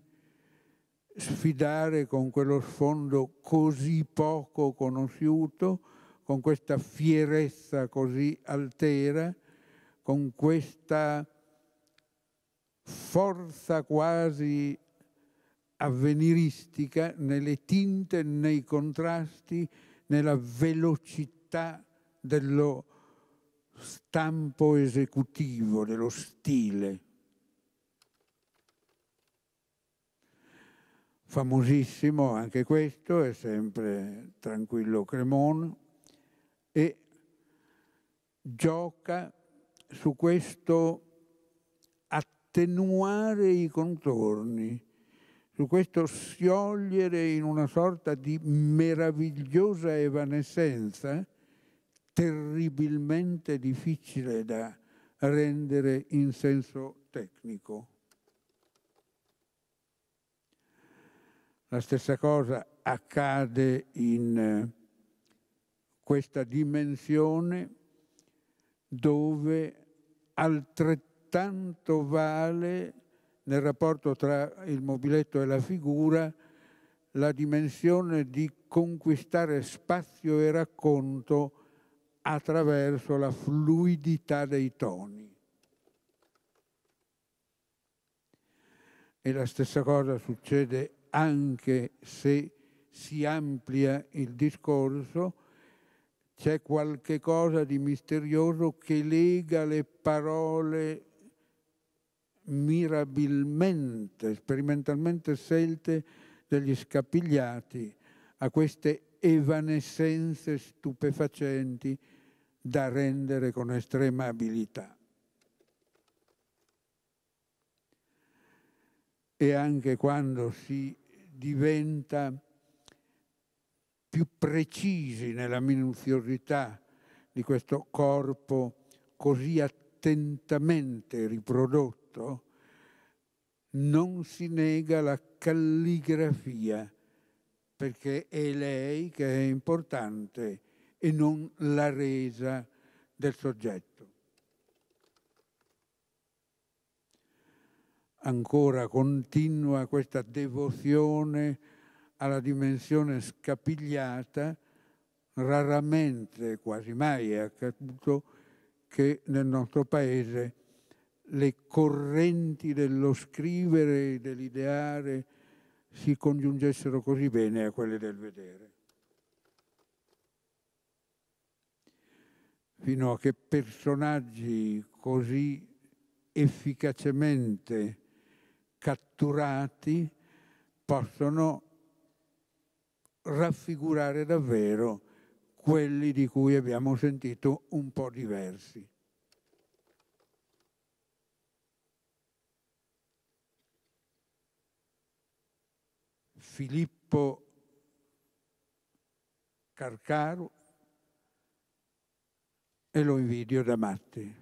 sfidare con quello sfondo così poco conosciuto, con questa fierezza così altera, con questa forza quasi avveniristica nelle tinte, nei contrasti, nella velocità dello stampo esecutivo, dello stile. Famosissimo anche questo, è sempre Tranquillo Cremon, e gioca su questo attenuare i contorni, su questo sciogliere in una sorta di meravigliosa evanescenza terribilmente difficile da rendere in senso tecnico. La stessa cosa accade in eh, questa dimensione dove altrettanto vale nel rapporto tra il mobiletto e la figura la dimensione di conquistare spazio e racconto attraverso la fluidità dei toni. E la stessa cosa succede anche se si amplia il discorso, c'è qualche cosa di misterioso che lega le parole mirabilmente, sperimentalmente scelte degli scapigliati a queste evanescenze stupefacenti da rendere con estrema abilità. E anche quando si diventa più precisi nella minuziosità di questo corpo così attentamente riprodotto, non si nega la calligrafia, perché è lei che è importante e non la resa del soggetto. Ancora continua questa devozione alla dimensione scapigliata, raramente, quasi mai è accaduto che nel nostro paese le correnti dello scrivere e dell'ideare si congiungessero così bene a quelle del vedere. fino a che personaggi così efficacemente catturati possono raffigurare davvero quelli di cui abbiamo sentito un po' diversi. Filippo Carcaro, e lo invidio da matti,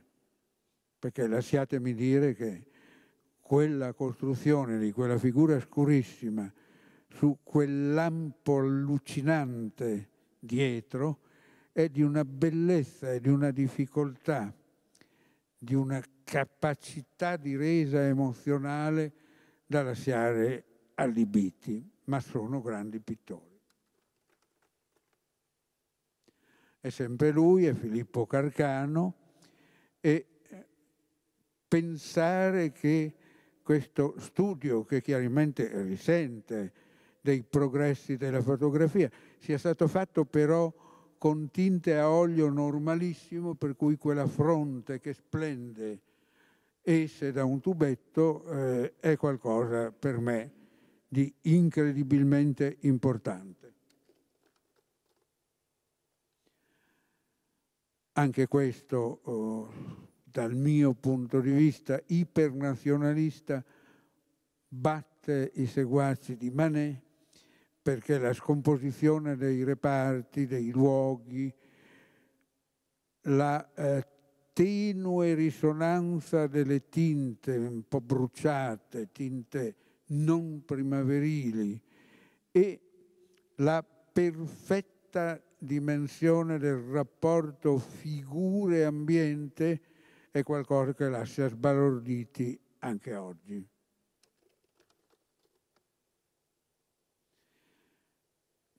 perché lasciatemi dire che quella costruzione di quella figura scurissima su quel lampo allucinante dietro è di una bellezza e di una difficoltà, di una capacità di resa emozionale da lasciare allibiti, ma sono grandi pittori. è sempre lui, è Filippo Carcano, e eh, pensare che questo studio, che chiaramente risente dei progressi della fotografia, sia stato fatto però con tinte a olio normalissimo, per cui quella fronte che splende esce da un tubetto, eh, è qualcosa per me di incredibilmente importante. anche questo oh, dal mio punto di vista ipernazionalista batte i seguaci di Manet perché la scomposizione dei reparti, dei luoghi, la eh, tenue risonanza delle tinte un po' bruciate, tinte non primaverili e la perfetta dimensione del rapporto figure-ambiente è qualcosa che lascia sbalorditi anche oggi.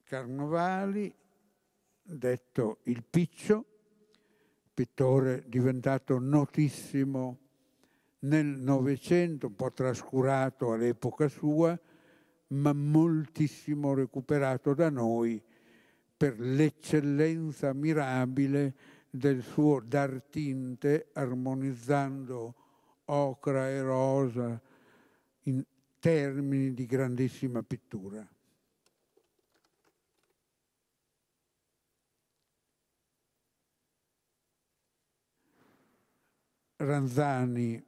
Carnovali, detto il Piccio, pittore diventato notissimo nel Novecento, un po' trascurato all'epoca sua, ma moltissimo recuperato da noi per l'eccellenza mirabile del suo dar tinte armonizzando ocra e rosa in termini di grandissima pittura. Ranzani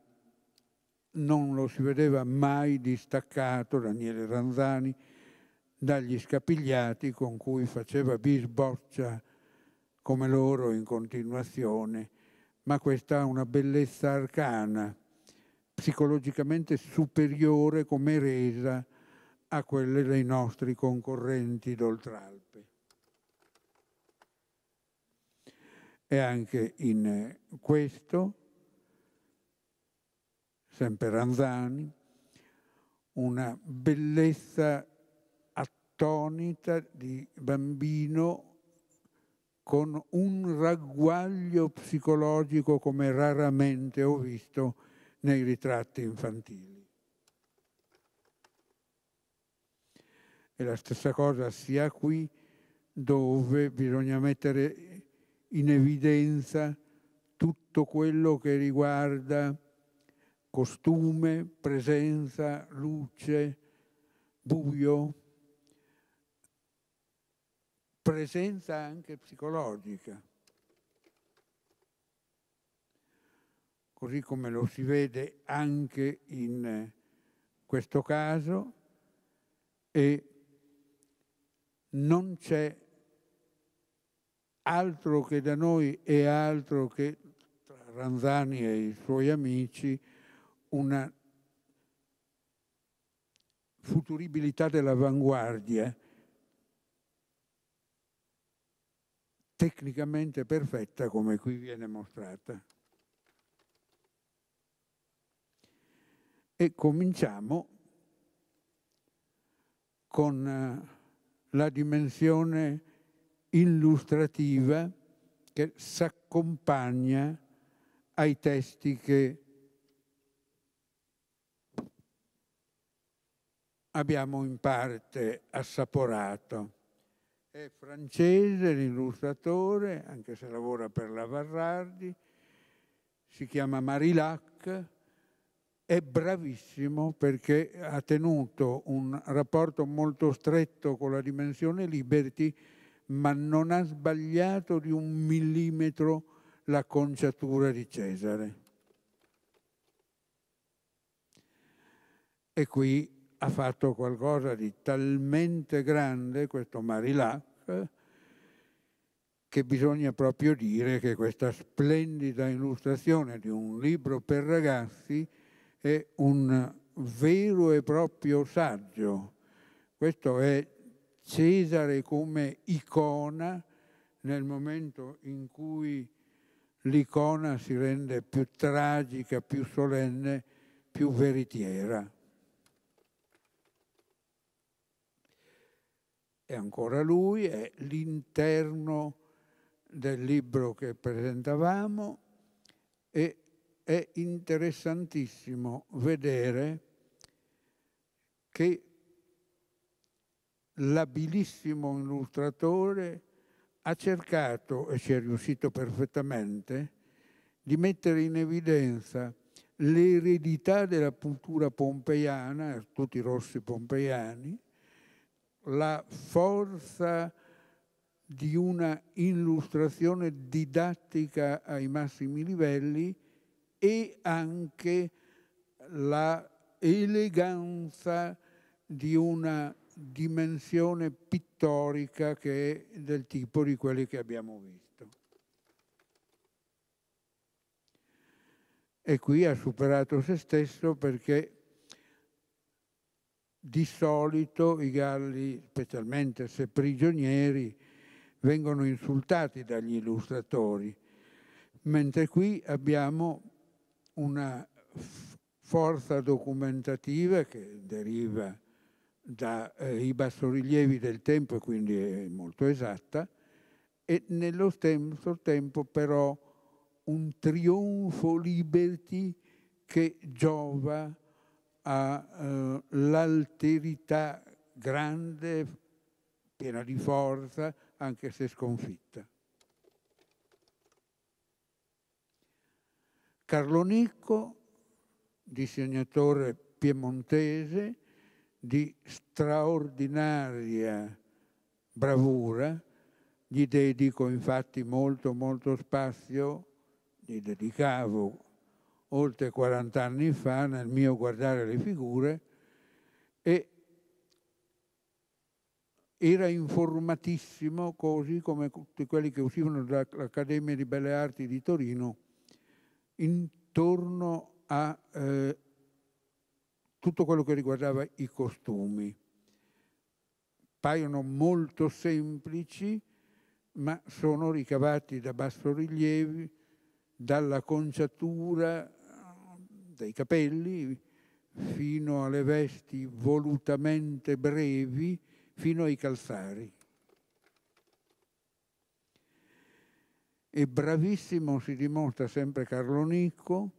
non lo si vedeva mai distaccato, Daniele Ranzani, dagli scapigliati con cui faceva bisboccia come loro in continuazione, ma questa ha una bellezza arcana, psicologicamente superiore come resa a quelle dei nostri concorrenti d'Oltralpe. E anche in questo, sempre Ranzani, una bellezza attonita di bambino con un ragguaglio psicologico come raramente ho visto nei ritratti infantili. E la stessa cosa sia qui dove bisogna mettere in evidenza tutto quello che riguarda costume, presenza, luce, buio, presenza anche psicologica. Così come lo si vede anche in eh, questo caso e non c'è altro che da noi e altro che tra Ranzani e i suoi amici una futuribilità dell'avanguardia tecnicamente perfetta come qui viene mostrata. E cominciamo con eh, la dimensione illustrativa che s'accompagna ai testi che abbiamo in parte assaporato è francese, l'illustratore, anche se lavora per la Varrardi, si chiama Marilac, è bravissimo perché ha tenuto un rapporto molto stretto con la dimensione Liberty, ma non ha sbagliato di un millimetro la conciatura di Cesare. E qui ha fatto qualcosa di talmente grande, questo Marilac, che bisogna proprio dire che questa splendida illustrazione di un libro per ragazzi è un vero e proprio saggio. Questo è Cesare come icona nel momento in cui l'icona si rende più tragica, più solenne, più veritiera. e ancora lui è l'interno del libro che presentavamo e è interessantissimo vedere che l'abilissimo illustratore ha cercato, e ci è riuscito perfettamente, di mettere in evidenza l'eredità della cultura pompeiana, tutti i rossi pompeiani, la forza di una illustrazione didattica ai massimi livelli e anche la eleganza di una dimensione pittorica che è del tipo di quelli che abbiamo visto. E qui ha superato se stesso perché di solito i galli, specialmente se prigionieri, vengono insultati dagli illustratori, mentre qui abbiamo una forza documentativa che deriva dai eh, bassorilievi del tempo e quindi è molto esatta, e nello stesso tempo però un trionfo liberty che giova all'alterità eh, grande, piena di forza, anche se sconfitta. Carlo Nicco, disegnatore piemontese di straordinaria bravura, gli dedico infatti molto molto spazio, gli dedicavo oltre 40 anni fa nel mio guardare le figure e era informatissimo, così come tutti quelli che uscivano dall'Accademia di Belle Arti di Torino, intorno a eh, tutto quello che riguardava i costumi. Paiono molto semplici, ma sono ricavati da bassorilievi, dalla conciatura dai capelli fino alle vesti volutamente brevi, fino ai calzari. E bravissimo si dimostra sempre Carlo Nicco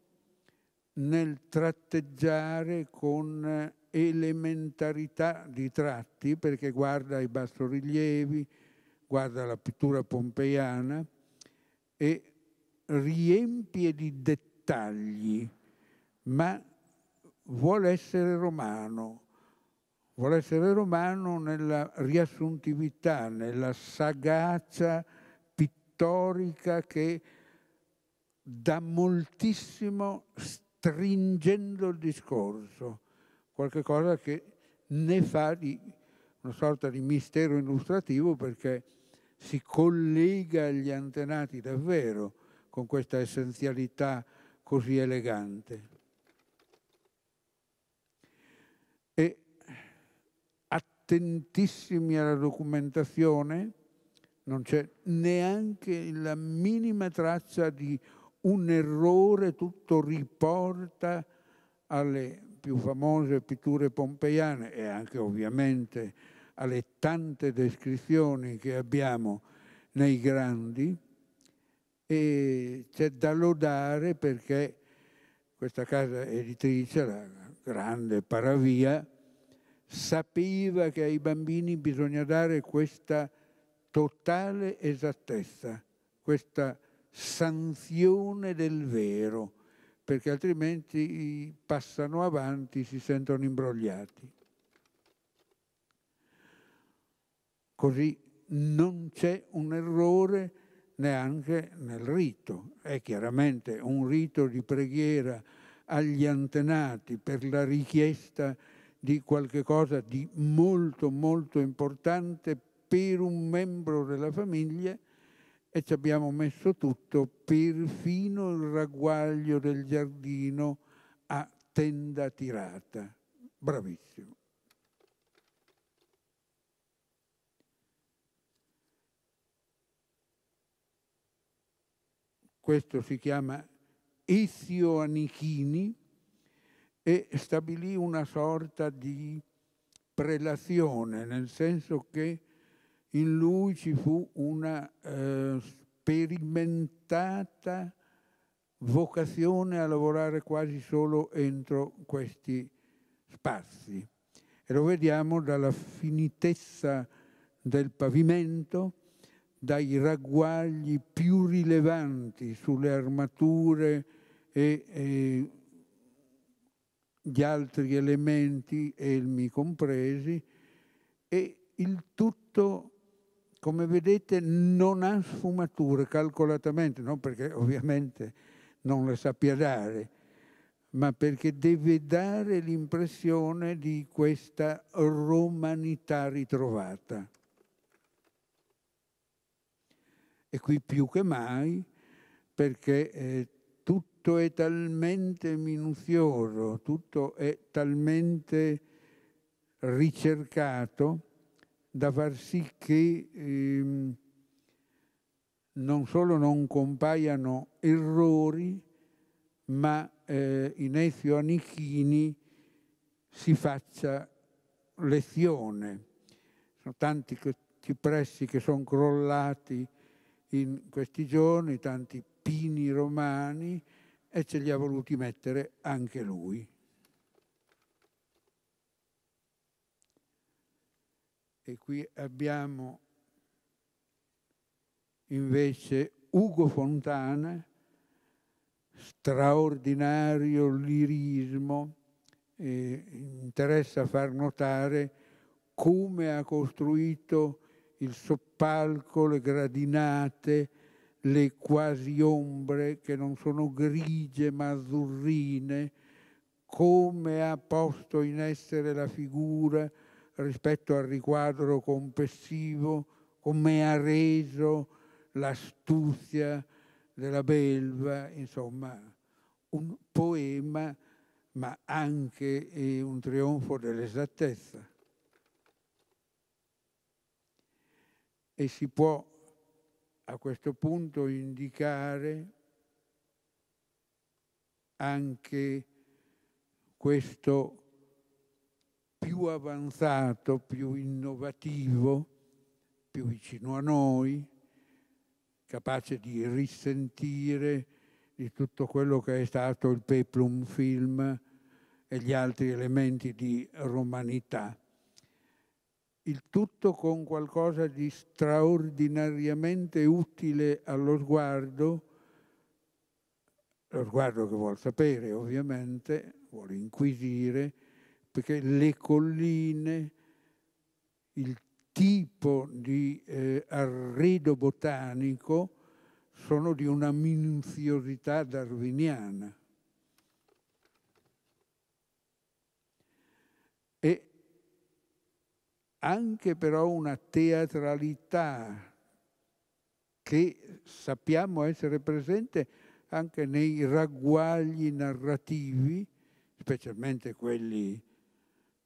nel tratteggiare con elementarità di tratti, perché guarda i bassorilievi, guarda la pittura pompeiana e riempie di dettagli ma vuole essere romano, vuole essere romano nella riassuntività, nella sagacia pittorica che dà moltissimo stringendo il discorso, qualcosa che ne fa di una sorta di mistero illustrativo perché si collega agli antenati davvero con questa essenzialità così elegante. attentissimi alla documentazione, non c'è neanche la minima traccia di un errore, tutto riporta alle più famose pitture pompeiane e anche ovviamente alle tante descrizioni che abbiamo nei grandi e c'è da lodare perché questa casa editrice, la grande Paravia, sapeva che ai bambini bisogna dare questa totale esattezza, questa sanzione del vero, perché altrimenti passano avanti, si sentono imbrogliati. Così non c'è un errore neanche nel rito. È chiaramente un rito di preghiera agli antenati per la richiesta di di qualche cosa di molto molto importante per un membro della famiglia e ci abbiamo messo tutto, perfino il ragguaglio del giardino a tenda tirata. Bravissimo. Questo si chiama Ezio Anichini, e stabilì una sorta di prelazione, nel senso che in lui ci fu una eh, sperimentata vocazione a lavorare quasi solo entro questi spazi. E lo vediamo dalla finitezza del pavimento, dai ragguagli più rilevanti sulle armature e, e gli altri elementi, elmi compresi, e il tutto, come vedete, non ha sfumature calcolatamente, non perché (laughs) ovviamente non le sappia dare, ma perché deve dare l'impressione di questa romanità ritrovata. E qui più che mai, perché eh, tutto è talmente minuzioso, tutto è talmente ricercato da far sì che ehm, non solo non compaiano errori, ma eh, Inezio Anichini si faccia lezione. Sono tanti cipressi che sono crollati in questi giorni, tanti pini romani, e ce li ha voluti mettere anche lui. E qui abbiamo invece Ugo Fontana, straordinario lirismo, eh, interessa far notare come ha costruito il soppalco, le gradinate, le quasi ombre che non sono grigie ma azzurrine, come ha posto in essere la figura rispetto al riquadro complessivo, come ha reso l'astuzia della belva, insomma, un poema ma anche eh, un trionfo dell'esattezza. E si può a questo punto indicare anche questo più avanzato, più innovativo, più vicino a noi, capace di risentire di tutto quello che è stato il peplum film e gli altri elementi di romanità il tutto con qualcosa di straordinariamente utile allo sguardo, lo sguardo che vuol sapere ovviamente, vuole inquisire, perché le colline, il tipo di eh, arredo botanico sono di una minuziosità darwiniana. E anche però una teatralità che sappiamo essere presente anche nei ragguagli narrativi, specialmente quelli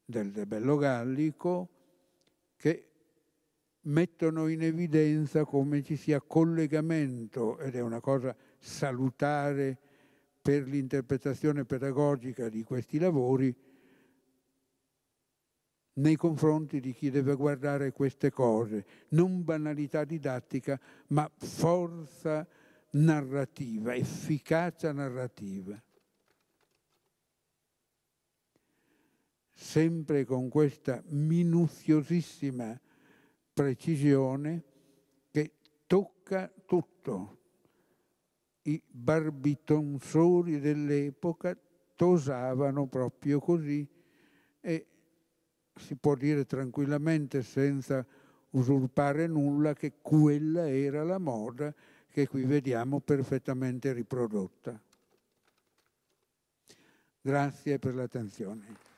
del De Bello Gallico, che mettono in evidenza come ci sia collegamento, ed è una cosa salutare per l'interpretazione pedagogica di questi lavori, nei confronti di chi deve guardare queste cose. Non banalità didattica, ma forza narrativa, efficacia narrativa. Sempre con questa minuziosissima precisione che tocca tutto. I barbitonsori dell'epoca tosavano proprio così e si può dire tranquillamente senza usurpare nulla che quella era la moda che qui vediamo perfettamente riprodotta. Grazie per l'attenzione.